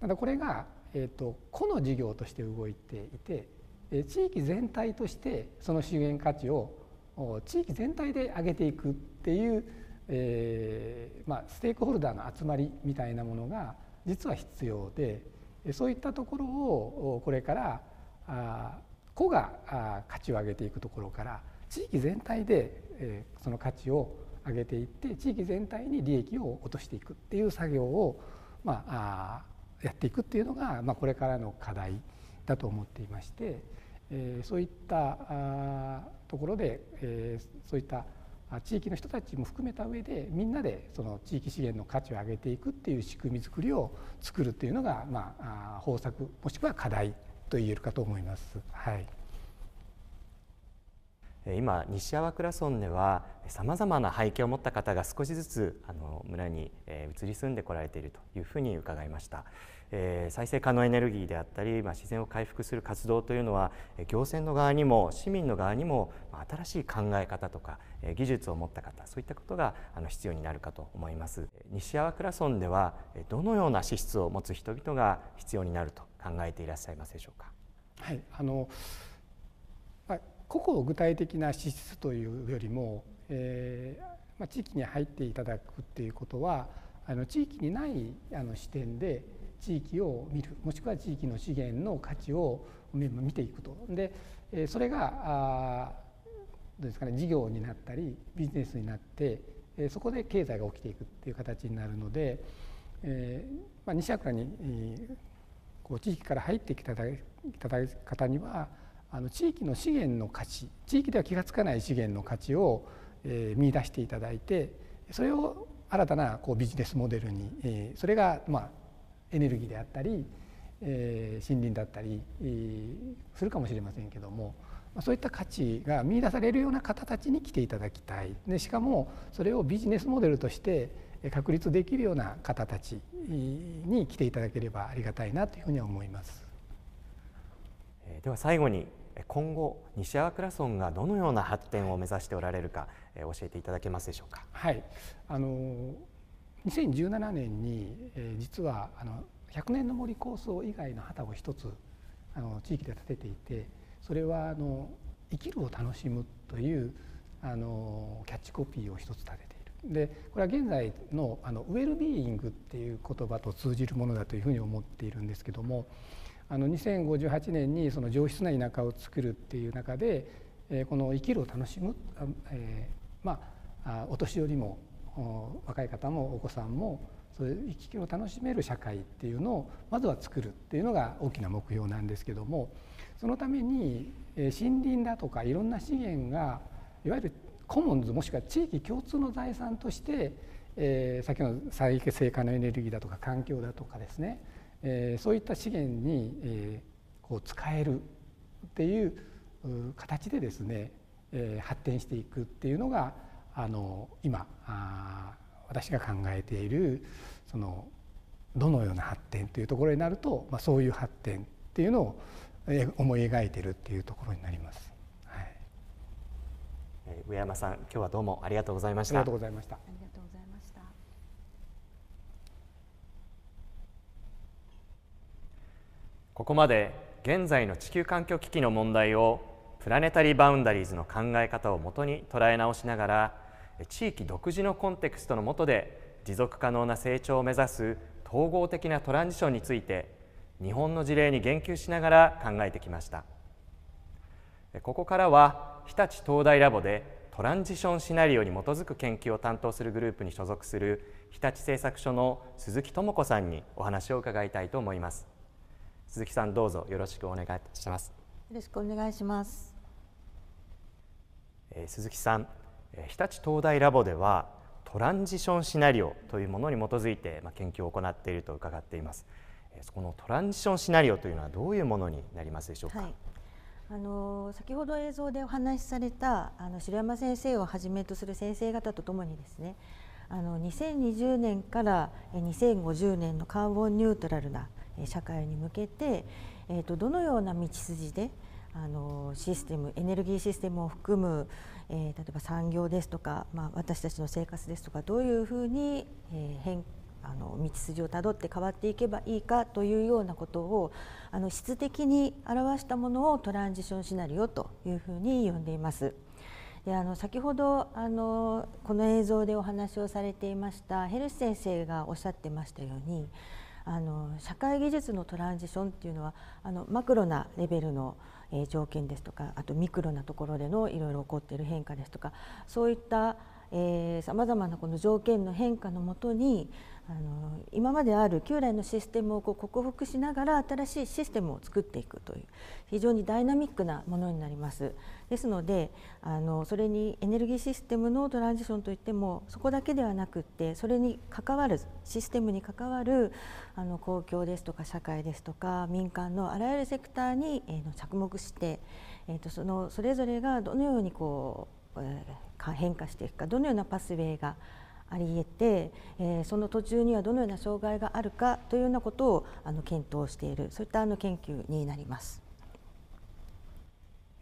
ただこれが、えーと、個の事業として動いていて、え地域全体としてその資源価値を地域全体で上げていくっていう、えー、まあ、ステークホルダーの集まりみたいなものが実は必要でそういったところをこれからあ個が価値を上げていくところから地域全体で、えー、その価値を上げていって地域全体に利益を落としていくっていう作業を、まあ、やっていくっていうのが、まあ、これからの課題だと思っていまして、えー、そういったあところで、えー、そういった地域の人たちも含めた上でみんなでその地域資源の価値を上げていくっていう仕組み作りを作るっていうのが、まあ、あ方策もしくは課題と言えるかと思います。はい今西粟倉村ではさまざまな背景を持った方が少しずつあの村に移り住んでこられているというふうに伺いました。えー、再生可能エネルギーであったり、まあ、自然を回復する活動というのは行政の側にも市民の側にも新しい考え方とかえ技術を持った方そういったことがあの必要になるかと思います西粟倉村ではどのような資質を持つ人々が必要になると考えていらっしゃいますでしょうかはいあの、ま個々具体的な資質というよりも、えーまあ、地域に入っていただくっていうことはあの地域にないあの視点で地域を見るもしくは地域の資源の価値を見ていくとでそれがどうですかね事業になったりビジネスになってそこで経済が起きていくっていう形になるので、えーまあ、西桜に、えー、こう地域から入ってきた方にはあの地域の資源の価値地域では気が付かない資源の価値を、えー、見出していただいてそれを新たなこうビジネスモデルに、えー、それがまあエネルギーであったり、え森林だったり、するかもしれませんけどもそういった価値が見いだされるような方たちに来ていただきたいでしかもそれをビジネスモデルとして確立できるような方たちに来ていただければありがたいなというふうには思いますでは最後に今後西ラ倉村がどのような発展を目指しておられるか教えていただけますでしょうか。はい、あの2017年に、えー、実はあの100年の森構想以外の旗を一つあの地域で立てていてそれはあの生きるを楽しむというあのキャッチコピーを一つ立てているでこれは現在のあのウェルビーイングっていう言葉と通じるものだというふうに思っているんですけどもあの2058年にその上質な田舎を作るっていう中で、えー、この生きるを楽しむ、えー、まあお年寄りも若い方もお子さんもそういう行き来を楽しめる社会っていうのをまずは作るっていうのが大きな目標なんですけどもそのために森林だとかいろんな資源がいわゆるコモンズもしくは地域共通の財産として、えー、先の再生可能エネルギーだとか環境だとかですね、えー、そういった資源に、えー、こう使えるっていう形でですね、えー、発展していくっていうのがあの今あ私が考えているそのどのような発展というところになると、まあ、そういう発展っていうのを思い描いてるっていうところになります。はい、上山さん、今日はどうもありがとうございました。ありがとうございました。ありがとうございました。ここまで現在の地球環境危機の問題をプラネタリーバウンダリーズの考え方をもとに捉え直しながら地域独自のコンテクストの下で持続可能な成長を目指す統合的なトランジションについて日本の事例に言及しながら考えてきましたここからは日立東大ラボでトランジションシナリオに基づく研究を担当するグループに所属する日立製作所の鈴木智子さんにお話を伺いたいと思います鈴木さんどうぞよろしくお願いしますよろしくお願いします、えー、鈴木さん日立東大ラボではトランジションシナリオというものに基づいて研究を行っていると伺っていますそこのトランジションシナリオというのはどういうものになりますでしょうか、はい、あの先ほど映像でお話しされたあの城山先生をはじめとする先生方とともにですねあの2020年から2050年のカーボンニュートラルな社会に向けて、えー、とどのような道筋であのシステムエネルギーシステムを含む、えー、例えば産業ですとか、まあ、私たちの生活ですとかどういうふうに、えー、変あの道筋をたどって変わっていけばいいかというようなことをあの質的に表したものをトランジションシナリオというふうに呼んでいます。であの先ほどあのこの映像でお話をされていましたヘルス先生がおっしゃってましたようにあの社会技術のトランジションっていうのはあのマクロなレベルのえ条件ですとかあとミクロなところでのいろいろ起こっている変化ですとかそういったさまざまなこの条件の変化のもとにあの今まである旧来のシステムをこう克服しながら新しいシステムを作っていくという非常にダイナミックなものになりますですのであのそれにエネルギーシステムのトランジションといってもそこだけではなくってそれに関わるシステムに関わるあの公共ですとか社会ですとか民間のあらゆるセクターに、えー、着目して、えー、とそのそれぞれがどのようにこう変化していくかどのようなパスウェイがあり得て、えー、その途中にはどのような障害があるかというようなことをあの検討しているそういったあの研究になります。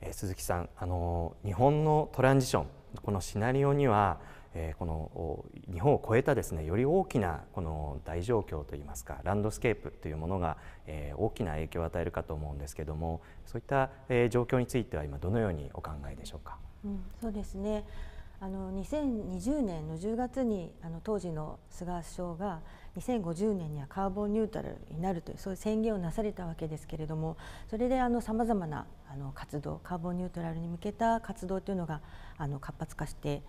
えー、鈴木さんあの日本のトランジションこのシナリオには、えー、この日本を超えたですねより大きなこの大状況といいますかランドスケープというものが、えー、大きな影響を与えるかと思うんですけどもそういった、えー、状況については今どのようにお考えでしょうか。うん、そうですねあの2020年の10月にあの当時の菅首相が2050年にはカーボンニュートラルになるというそういう宣言をなされたわけですけれどもそれでさまざまなあの活動カーボンニュートラルに向けた活動というのがあの活発化して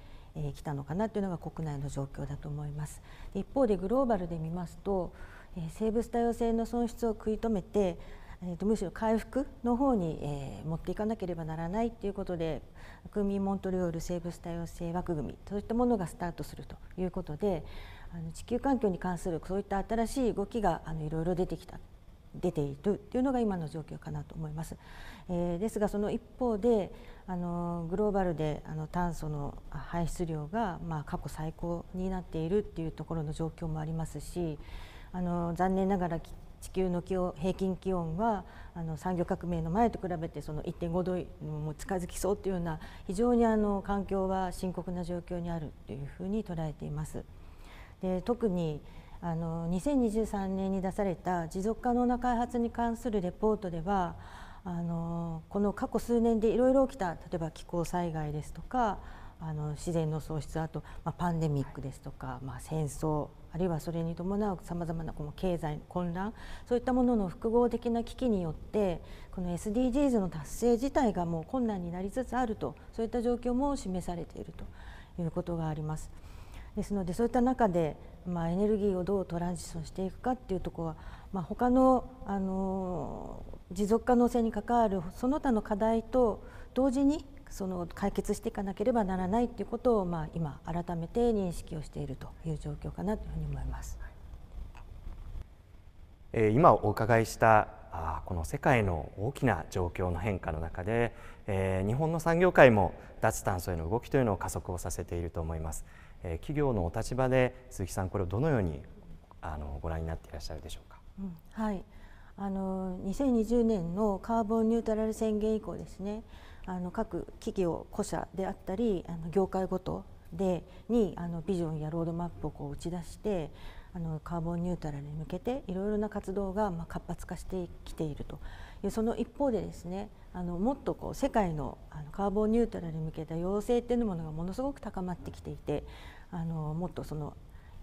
き、たのかなというのが国内の状況だと思います。一方でグローバルで見ますと、生物多様性の損失を食い止めてえー、とむしろ回復の方に、えー、持っていかなければならないということで国民モントリオール生物多様性枠組みそういったものがスタートするということであの地球環境に関するそういった新しい動きがあのいろいろ出てきた出ているというのが今の状況かなと思います。えー、ですがその一方であのグローバルであの炭素の排出量がまあ過去最高になっているっていうところの状況もありますし。あの残念ながら気地球の気温平均気温はあの産業革命の前と比べてその1.5度にも近づきそうというような非常にあの環境は深刻な状況にあるというふうに捉えています。で特にあの2023年に出された持続可能な開発に関するレポートではあのこの過去数年でいろいろ起きた例えば気候災害ですとかあの自然の喪失あと、まあ、パンデミックですとか、まあ、戦争あるいはそれに伴うさまざまなこの経済の混乱そういったものの複合的な危機によってこの SDGs の達成自体がもう困難になりつつあるとそういった状況も示されているということがあります。ですのでそういった中で、まあ、エネルギーをどうトランジションしていくかっていうところは、まあ、他のあの持続可能性に関わるその他の課題と同時にその解決していかなければならないということを、まあ、今改めて認識をしているという状況かなというふうに思います。今お伺いしたこの世界の大きな状況の変化の中で日本の産業界も脱炭素への動きというのを加速をさせていると思います企業のお立場で鈴木さんこれをどのようにあのご覧になっていらっしゃるでしょうか、うん、はいあの2020年のカーボンニュートラル宣言以降ですねあの各企業個社であったりあの業界ごとでにあのビジョンやロードマップをこう打ち出してあのカーボンニュートラルに向けていろいろな活動がまあ活発化してきているというその一方でですねあのもっとこう世界のあのカーボンニュートラルに向けた要請っていうものがものすごく高まってきていてあのもっとその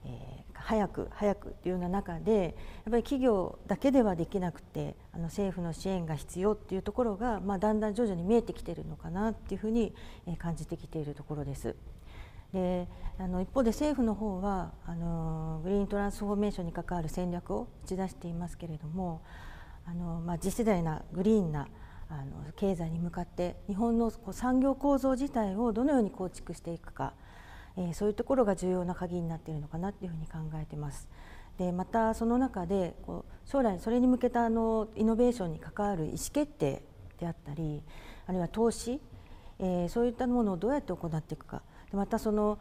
え早く早くというような中でやっぱり企業だけではできなくてあの政府の支援が必要っていうところが、まあ、だんだん徐々に見えてきてるのかなっていうふうに感じてきているところです。であの一方で政府の方はあのグリーントランスフォーメーションに関わる戦略を打ち出していますけれどもあの、まあ、次世代なグリーンなあの経済に向かって日本のこう産業構造自体をどのように構築していくかえそういうところが重要な鍵になっているのかなっていうふうに考えてます。でまたその中でこう将来それに向けたあのイノベーションに関わる意思決定であったりあるいは投資、えー、そういったものをどうやって行っていくかでまたその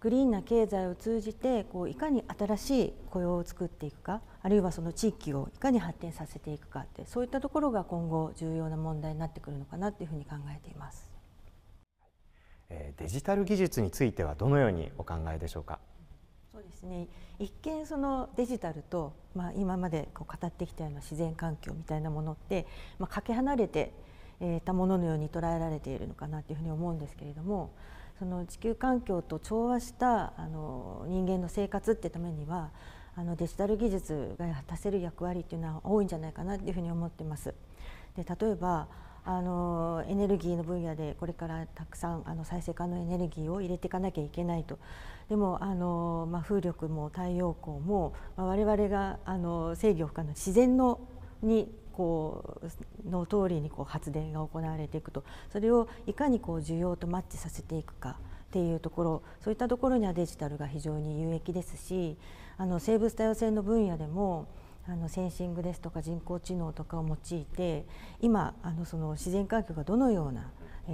グリーンな経済を通じてこういかに新しい雇用を作っていくかあるいはその地域をいかに発展させていくかってそういったところが今後重要な問題になってくるのかなっていうふうに考えています。デジタル技術についてはどのようにお考えでしょうか。そうですね一見そのデジタルと、まあ、今までこう語ってきたような自然環境みたいなものって、まあ、かけ離れてえたもののように捉えられているのかなというふうに思うんですけれどもその地球環境と調和したあの人間の生活ってためにはあのデジタル技術が果たせる役割っていうのは多いんじゃないかなというふうに思ってます。で例えばあのエネルギーの分野でこれからたくさんあの再生可能エネルギーを入れていかなきゃいけないとでもあの、まあ、風力も太陽光も、まあ、我々があの制御不可能自然のにこうの通りにこう発電が行われていくとそれをいかにこう需要とマッチさせていくか。っていうところそういったところにはデジタルが非常に有益ですしあの生物多様性の分野でもあのセンシングですとか人工知能とかを用いて今あのその自然環境がどのような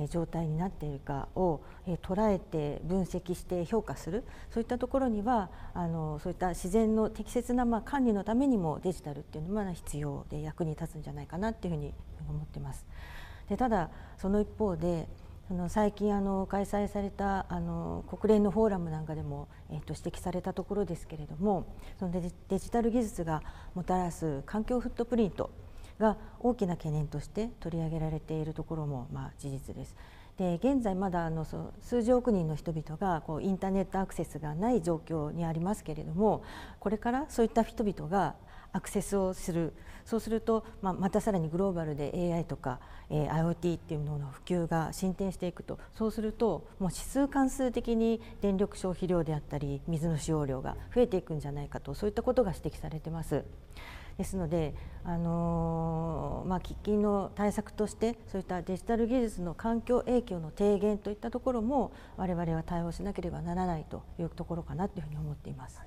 状態になっているかを捉えて分析して評価するそういったところにはあのそういった自然の適切なまあ管理のためにもデジタルっていうのは必要で役に立つんじゃないかなっていうふうに思ってます。でただその一方であの最近あの開催されたあの国連のフォーラムなんかでも、えっと指摘されたところですけれどもそのデジタル技術がもたらす環境フットプリントが大きな懸念として取り上げられているところも、まあ、事実です。で現在まだあの数十億人の人々がこうインターネットアクセスがない状況にありますけれどもこれからそういった人々がアクセスをするそうすると、まあ、またさらにグローバルで AI とか、えー、IoT っていうものの普及が進展していくとそうするともう指数関数的に電力消費量であったり水の使用量が増えていくんじゃないかとそういったことが指摘されてます。ですので、あのー、まあ、喫緊の対策としてそういったデジタル技術の環境影響の低減といったところも我々は対応しなければならないというところかなというふうに思っています。はい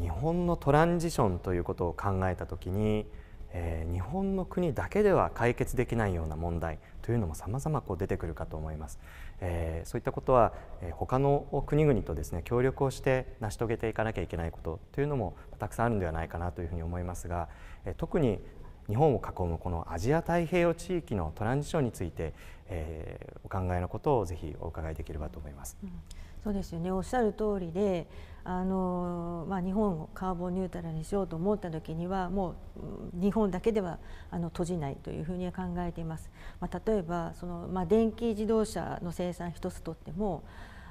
日本のトランジションということを考えた時に、えー、日本の国だけでは解決できないような問題というのも様々こう出てくるかと思います、えー、そういったことは、えー、他の国々とですね協力をして成し遂げていかなきゃいけないことというのもたくさんあるんではないかなというふうに思いますが、えー、特に日本を囲むこのアジア太平洋地域のトランジションについて、えー、お考えのことをぜひお伺いできればと思います。うんそうですよねおっしゃる通りであの、まあ、日本をカーボンニュートラルにしようと思った時にはもう日本だけではあの閉じないというふうに考えています。まあ、例えばその、まあ、電気自動車の生産一つとっても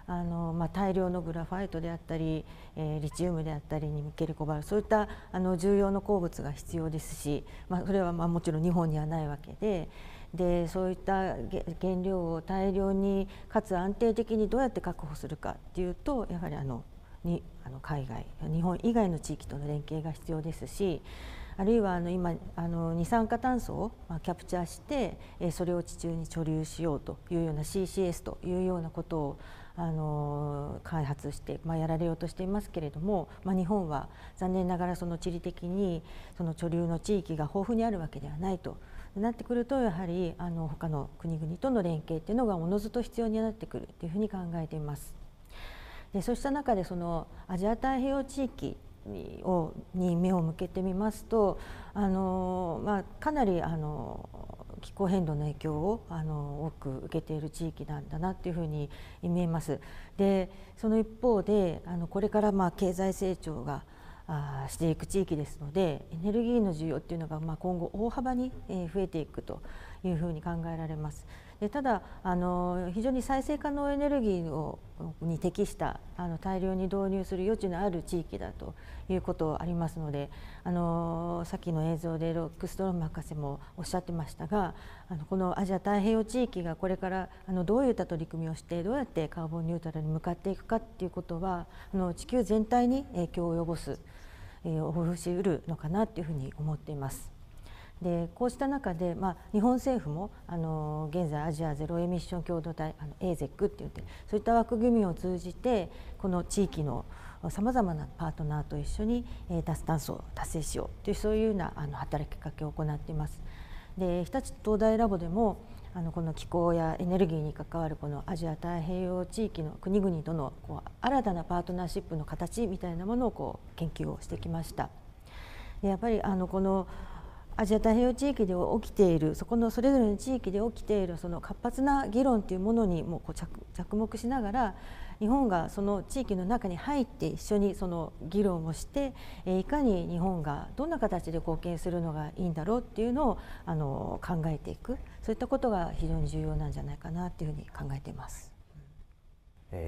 あのまあ、大量のグラファイトであったり、えー、リチウムであったりにッケルコバルそういったあの重要な鉱物が必要ですし、まあ、それはまあもちろん日本にはないわけででそういった原料を大量にかつ安定的にどうやって確保するかっていうとやはりあのにあの海外日本以外の地域との連携が必要ですしあるいはあの今あの二酸化炭素をキャプチャーしてそれを地中に貯留しようというような CCS というようなことをあの開発して、まあ、やられようとしていますけれども、まあ、日本は残念ながらその地理的にその貯留の地域が豊富にあるわけではないとなってくるとやはりあの他の国々との連携っていうのがおのずと必要になってくるっていうふうに考えています。でそうした中でそのアジア太平洋地域にをに目を向けてみますとあの、まあ、かなりあの気候変動の影響をあの多く受けている地域なんだなっていうふうに見えます。でその一方であのこれからまあ経済成長があしていく地域ですのでエネルギーの需要っていうのが、ま今後大幅に、え増えていくというふうに考えられます。でただあの非常に再生可能エネルギーをに適したあの大量に導入する余地のある地域だということありますのであのさっきの映像でロックストローム博士もおっしゃってましたがあのこのアジア太平洋地域がこれからあのどういった取り組みをしてどうやってカーボンニュートラルに向かっていくかっていうことはあの地球全体に影響を及ぼすおろしうるのかなというふうに思っています。でこうした中で、まあ、日本政府もあの現在アジアゼロエミッション共同体あの AZEC って言ってそういった枠組みを通じてこの地域のさまざまなパートナーと一緒に脱炭素を達成しようというそういうようなあの働きかけを行っています。で日立東大ラボでもあのこの気候やエネルギーに関わるこのアジア太平洋地域の国々とのこう新たなパートナーシップの形みたいなものをこう研究をしてきました。やっぱりあのこのアジア太平洋地域で起きているそこのそれぞれの地域で起きているその活発な議論というものにもこう着目しながら日本がその地域の中に入って一緒にその議論をしていかに日本がどんな形で貢献するのがいいんだろうっていうのをあの考えていくそういったことが非常に重要なんじゃないかなというふうに考えています。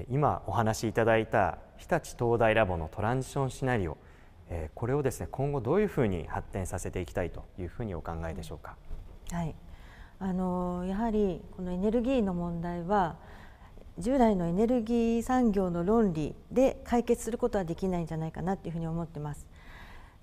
今お話しいただいた日立東大ラボのトランジションシナリオこれをですね今後どういうふうに発展させていきたいというふうにお考えでしょうか。はい、あのやはりこのエネルギーの問題は従来のエネルギー産業の論理で解決することはできないんじゃないかなというふうに思ってます。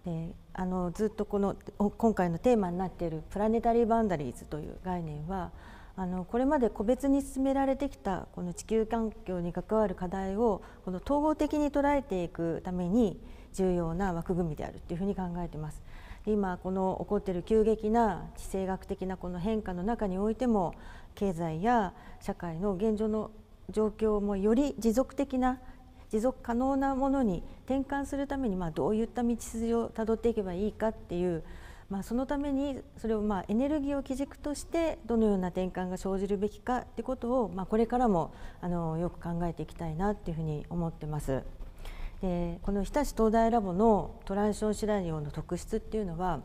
であのずっとこの今回のテーマになっているプラネタリーバウンダリーズという概念はあのこれまで個別に進められてきたこの地球環境に関わる課題をこの統合的に捉えていくために重要な枠組みであるというふうに考えています。今この起こっている急激な地政学的なこの変化の中においても経済や社会の現状の状況もより持続的な持続可能なものに転換するために、まあ、どういった道筋をたどっていけばいいかっていう、まあ、そのためにそれをまあエネルギーを基軸としてどのような転換が生じるべきかってことを、まあ、これからもあのよく考えていきたいなっていうふうに思ってます。でこの日立東大ラボのトランションシナリオの特質っていうのは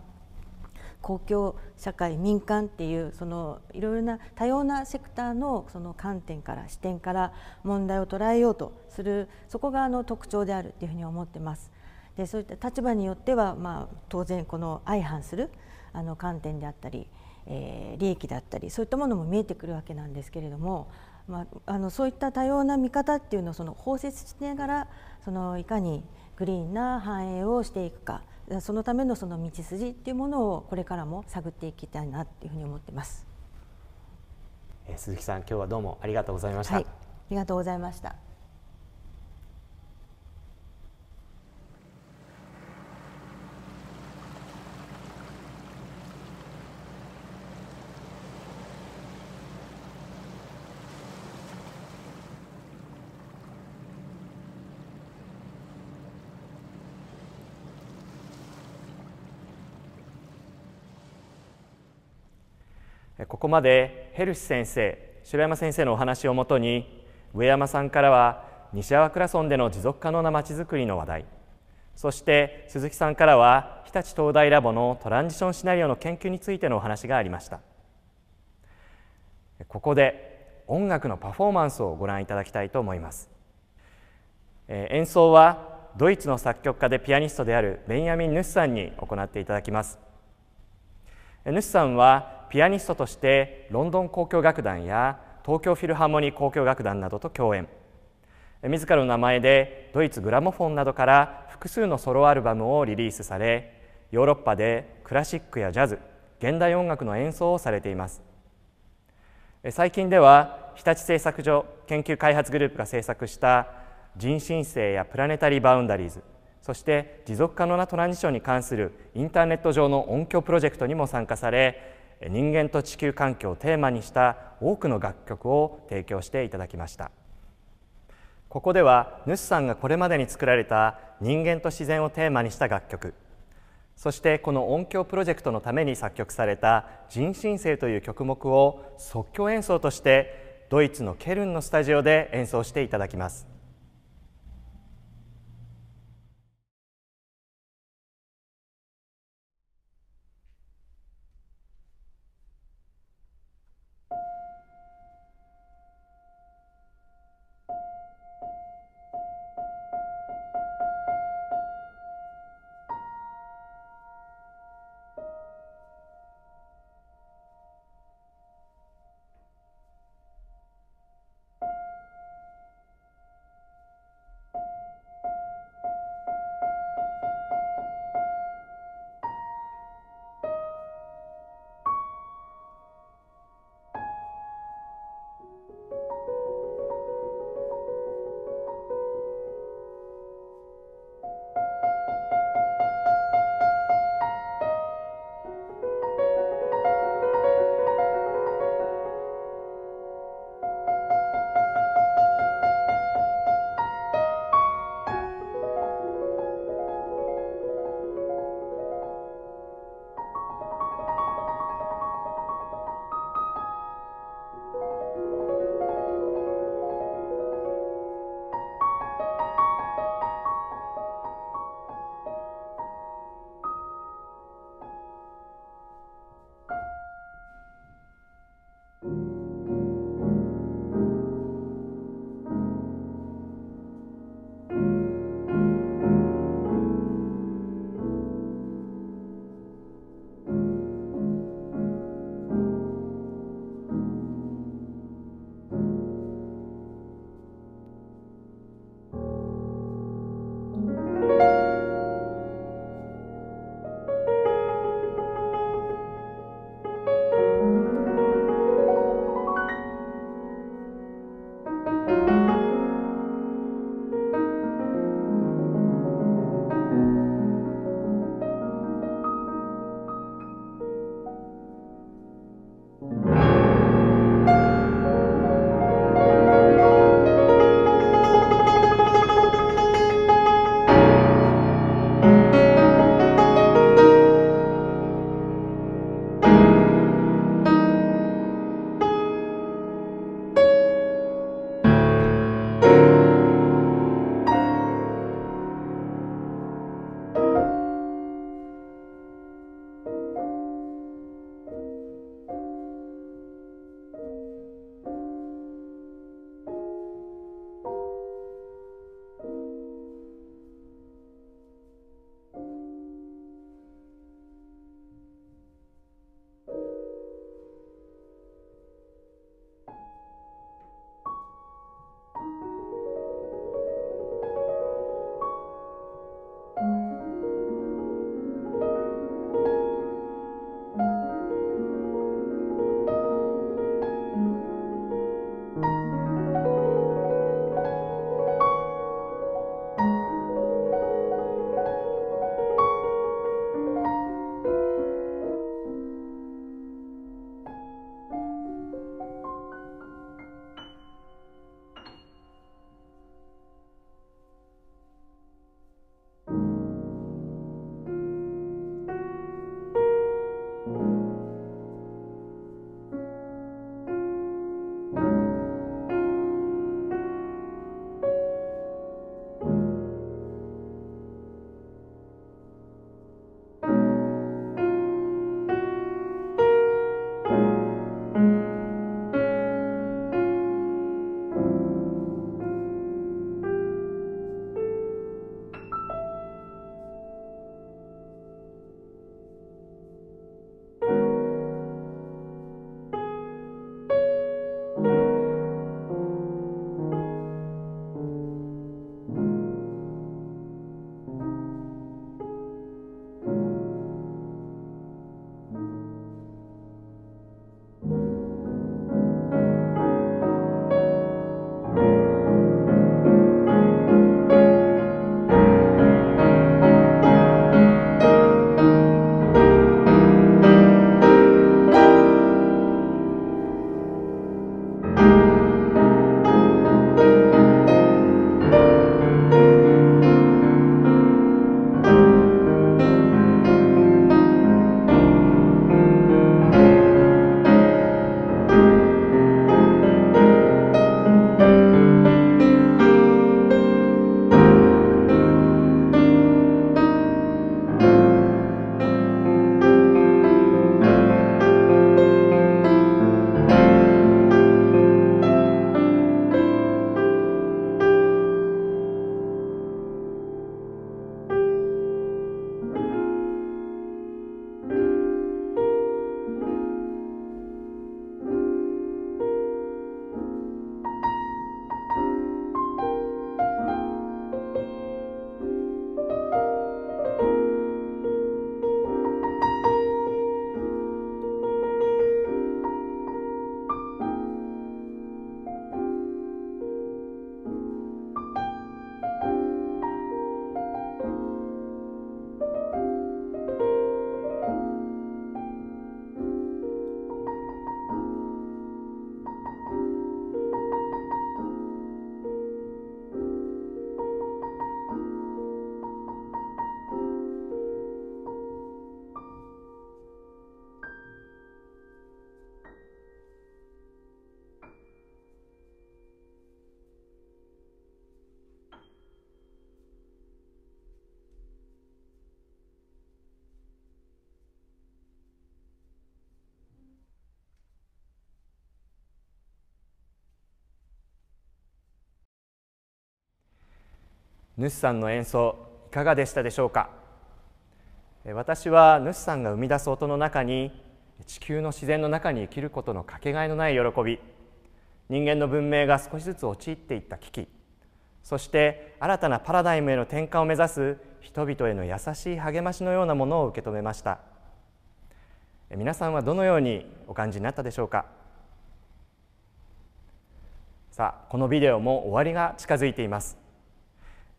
公共社会民間っていうそのいろいろな多様なセクターのその観点から視点から問題を捉えようとするそこがあの特徴であるっていうふうに思ってます。でそういった立場によっては、まあ、当然この相反するあの観点であったり、えー、利益だったりそういったものも見えてくるわけなんですけれども、まあ、あのそういった多様な見方っていうのをその包摂しながらそのいかにグリーンな繁栄をしていくかそのためのその道筋っていうものをこれからも探っていきたいなというふうに思っています。鈴木さん、今日はどうもありがとうございました。はい、ありがとうございました。ここまでヘルシ先生白山先生のお話をもとに上山さんからは西粟倉村での持続可能なまちづくりの話題そして鈴木さんからは日立東大ラボのトランジションシナリオの研究についてのお話がありましたここで音楽のパフォーマンスをご覧いただきたいと思います、えー、演奏はドイツの作曲家でピアニストであるベンヤミン・ヌスさんに行っていただきますヌスさんはピアニストとしてロンドン交響楽団や東京フィルハーモニー交響楽団などと共演自らの名前でドイツグラモフォンなどから複数のソロアルバムをリリースされヨーロッパでクラシックやジャズ現代音楽の演奏をされています最近では日立製作所研究開発グループが制作した人新世やプラネタリーバウンダリーズそして持続可能なトランジションに関するインターネット上の音響プロジェクトにも参加され人間と地球環境をテーマにした多くの楽曲を提供していただきましたここではヌスさんがこれまでに作られた人間と自然をテーマにした楽曲そしてこの音響プロジェクトのために作曲された「人神聖」という曲目を即興演奏としてドイツのケルンのスタジオで演奏していただきます主さんの演奏いかがでしたでしょうか私は主さんが生み出す音の中に地球の自然の中に生きることのかけがえのない喜び人間の文明が少しずつ陥っていった危機そして新たなパラダイムへの転換を目指す人々への優しい励ましのようなものを受け止めました皆さんはどのようにお感じになったでしょうかさあこのビデオも終わりが近づいています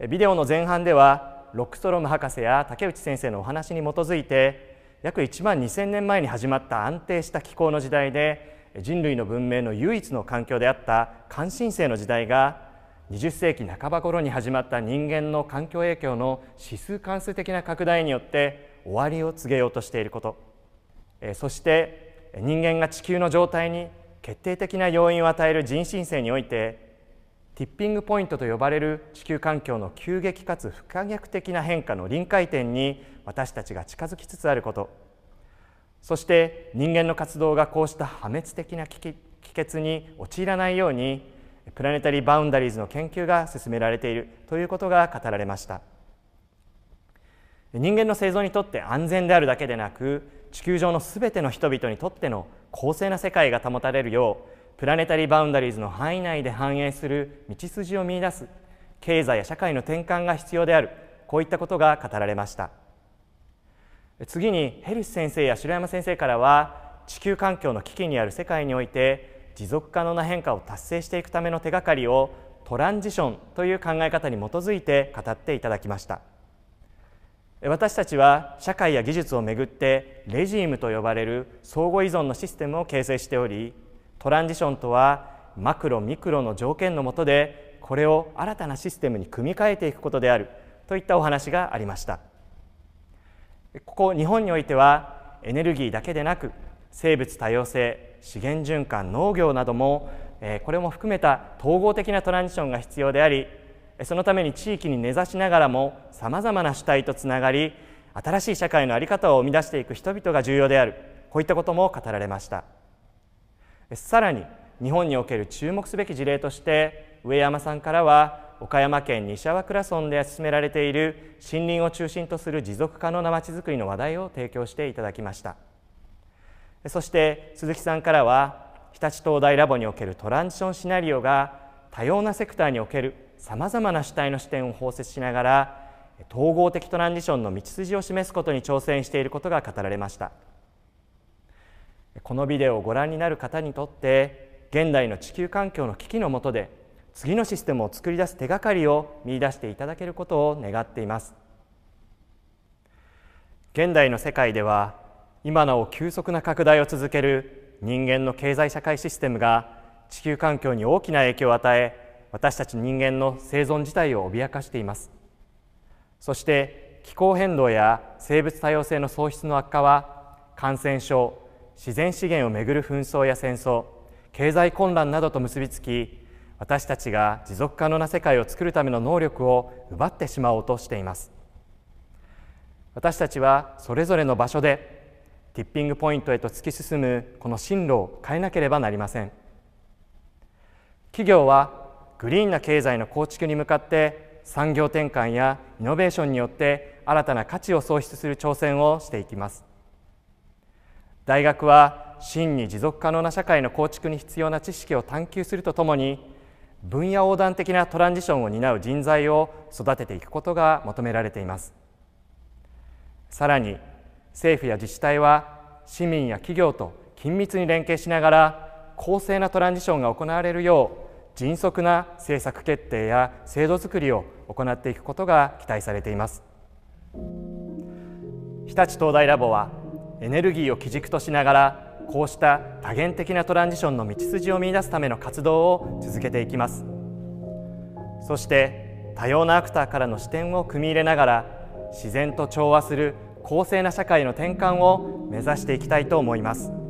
ビデオの前半ではロックストロム博士や竹内先生のお話に基づいて約1万2000年前に始まった安定した気候の時代で人類の文明の唯一の環境であった関心性の時代が20世紀半ば頃に始まった人間の環境影響の指数関数的な拡大によって終わりを告げようとしていることそして人間が地球の状態に決定的な要因を与える人新性においてティッピングポイントと呼ばれる地球環境の急激かつ不可逆的な変化の臨界点に私たちが近づきつつあることそして人間の活動がこうした破滅的な危結に陥らないようにプラネタリーバウンダリーズの研究が進められているということが語られました人間の生存にとって安全であるだけでなく地球上のすべての人々にとっての公正な世界が保たれるようプラネタリーバウンダリーズの範囲内で反映する道筋を見いだす経済や社会の転換が必要であるこういったことが語られました次にヘルス先生や白山先生からは地球環境の危機にある世界において持続可能な変化を達成していくための手がかりをトランジションという考え方に基づいて語っていただきました私たちは社会や技術をめぐってレジームと呼ばれる相互依存のシステムを形成しておりトランジションとはマクロミクロの条件のもとでこれを新たなシステムに組み替えていくことであるといったお話がありましたここ日本においてはエネルギーだけでなく生物多様性資源循環農業などもこれも含めた統合的なトランジションが必要でありそのために地域に根ざしながらもさまざまな主体とつながり新しい社会の在り方を生み出していく人々が重要であるこういったことも語られました。さらに日本における注目すべき事例として上山さんからは岡山県西粟倉村で進められている森林を中心とする持続可能なまちづくりの話題を提供していただきましたそして鈴木さんからは日立東大ラボにおけるトランジションシナリオが多様なセクターにおけるさまざまな主体の視点を包摂しながら統合的トランジションの道筋を示すことに挑戦していることが語られました。このビデオをご覧になる方にとって現代の地球環境の危機の下で次のシステムを作り出す手がかりを見出していただけることを願っています現代の世界では今なお急速な拡大を続ける人間の経済社会システムが地球環境に大きな影響を与え私たち人間の生存自体を脅かしていますそして気候変動や生物多様性の喪失の悪化は感染症自然資源をめぐる紛争や戦争経済混乱などと結びつき私たちが持続可能な世界を作るための能力を奪ってしまおうとしています私たちはそれぞれの場所でティッピングポイントへと突き進むこの進路を変えなければなりません企業はグリーンな経済の構築に向かって産業転換やイノベーションによって新たな価値を創出する挑戦をしていきます大学は真に持続可能な社会の構築に必要な知識を探求するとともに分野横断的なトランジションを担う人材を育てていくことが求められていますさらに政府や自治体は市民や企業と緊密に連携しながら公正なトランジションが行われるよう迅速な政策決定や制度づくりを行っていくことが期待されています日立東大ラボはエネルギーを基軸としながらこうした多元的なトランジションの道筋を見いだすための活動を続けていきますそして多様なアクターからの視点を組み入れながら自然と調和する公正な社会の転換を目指していきたいと思います。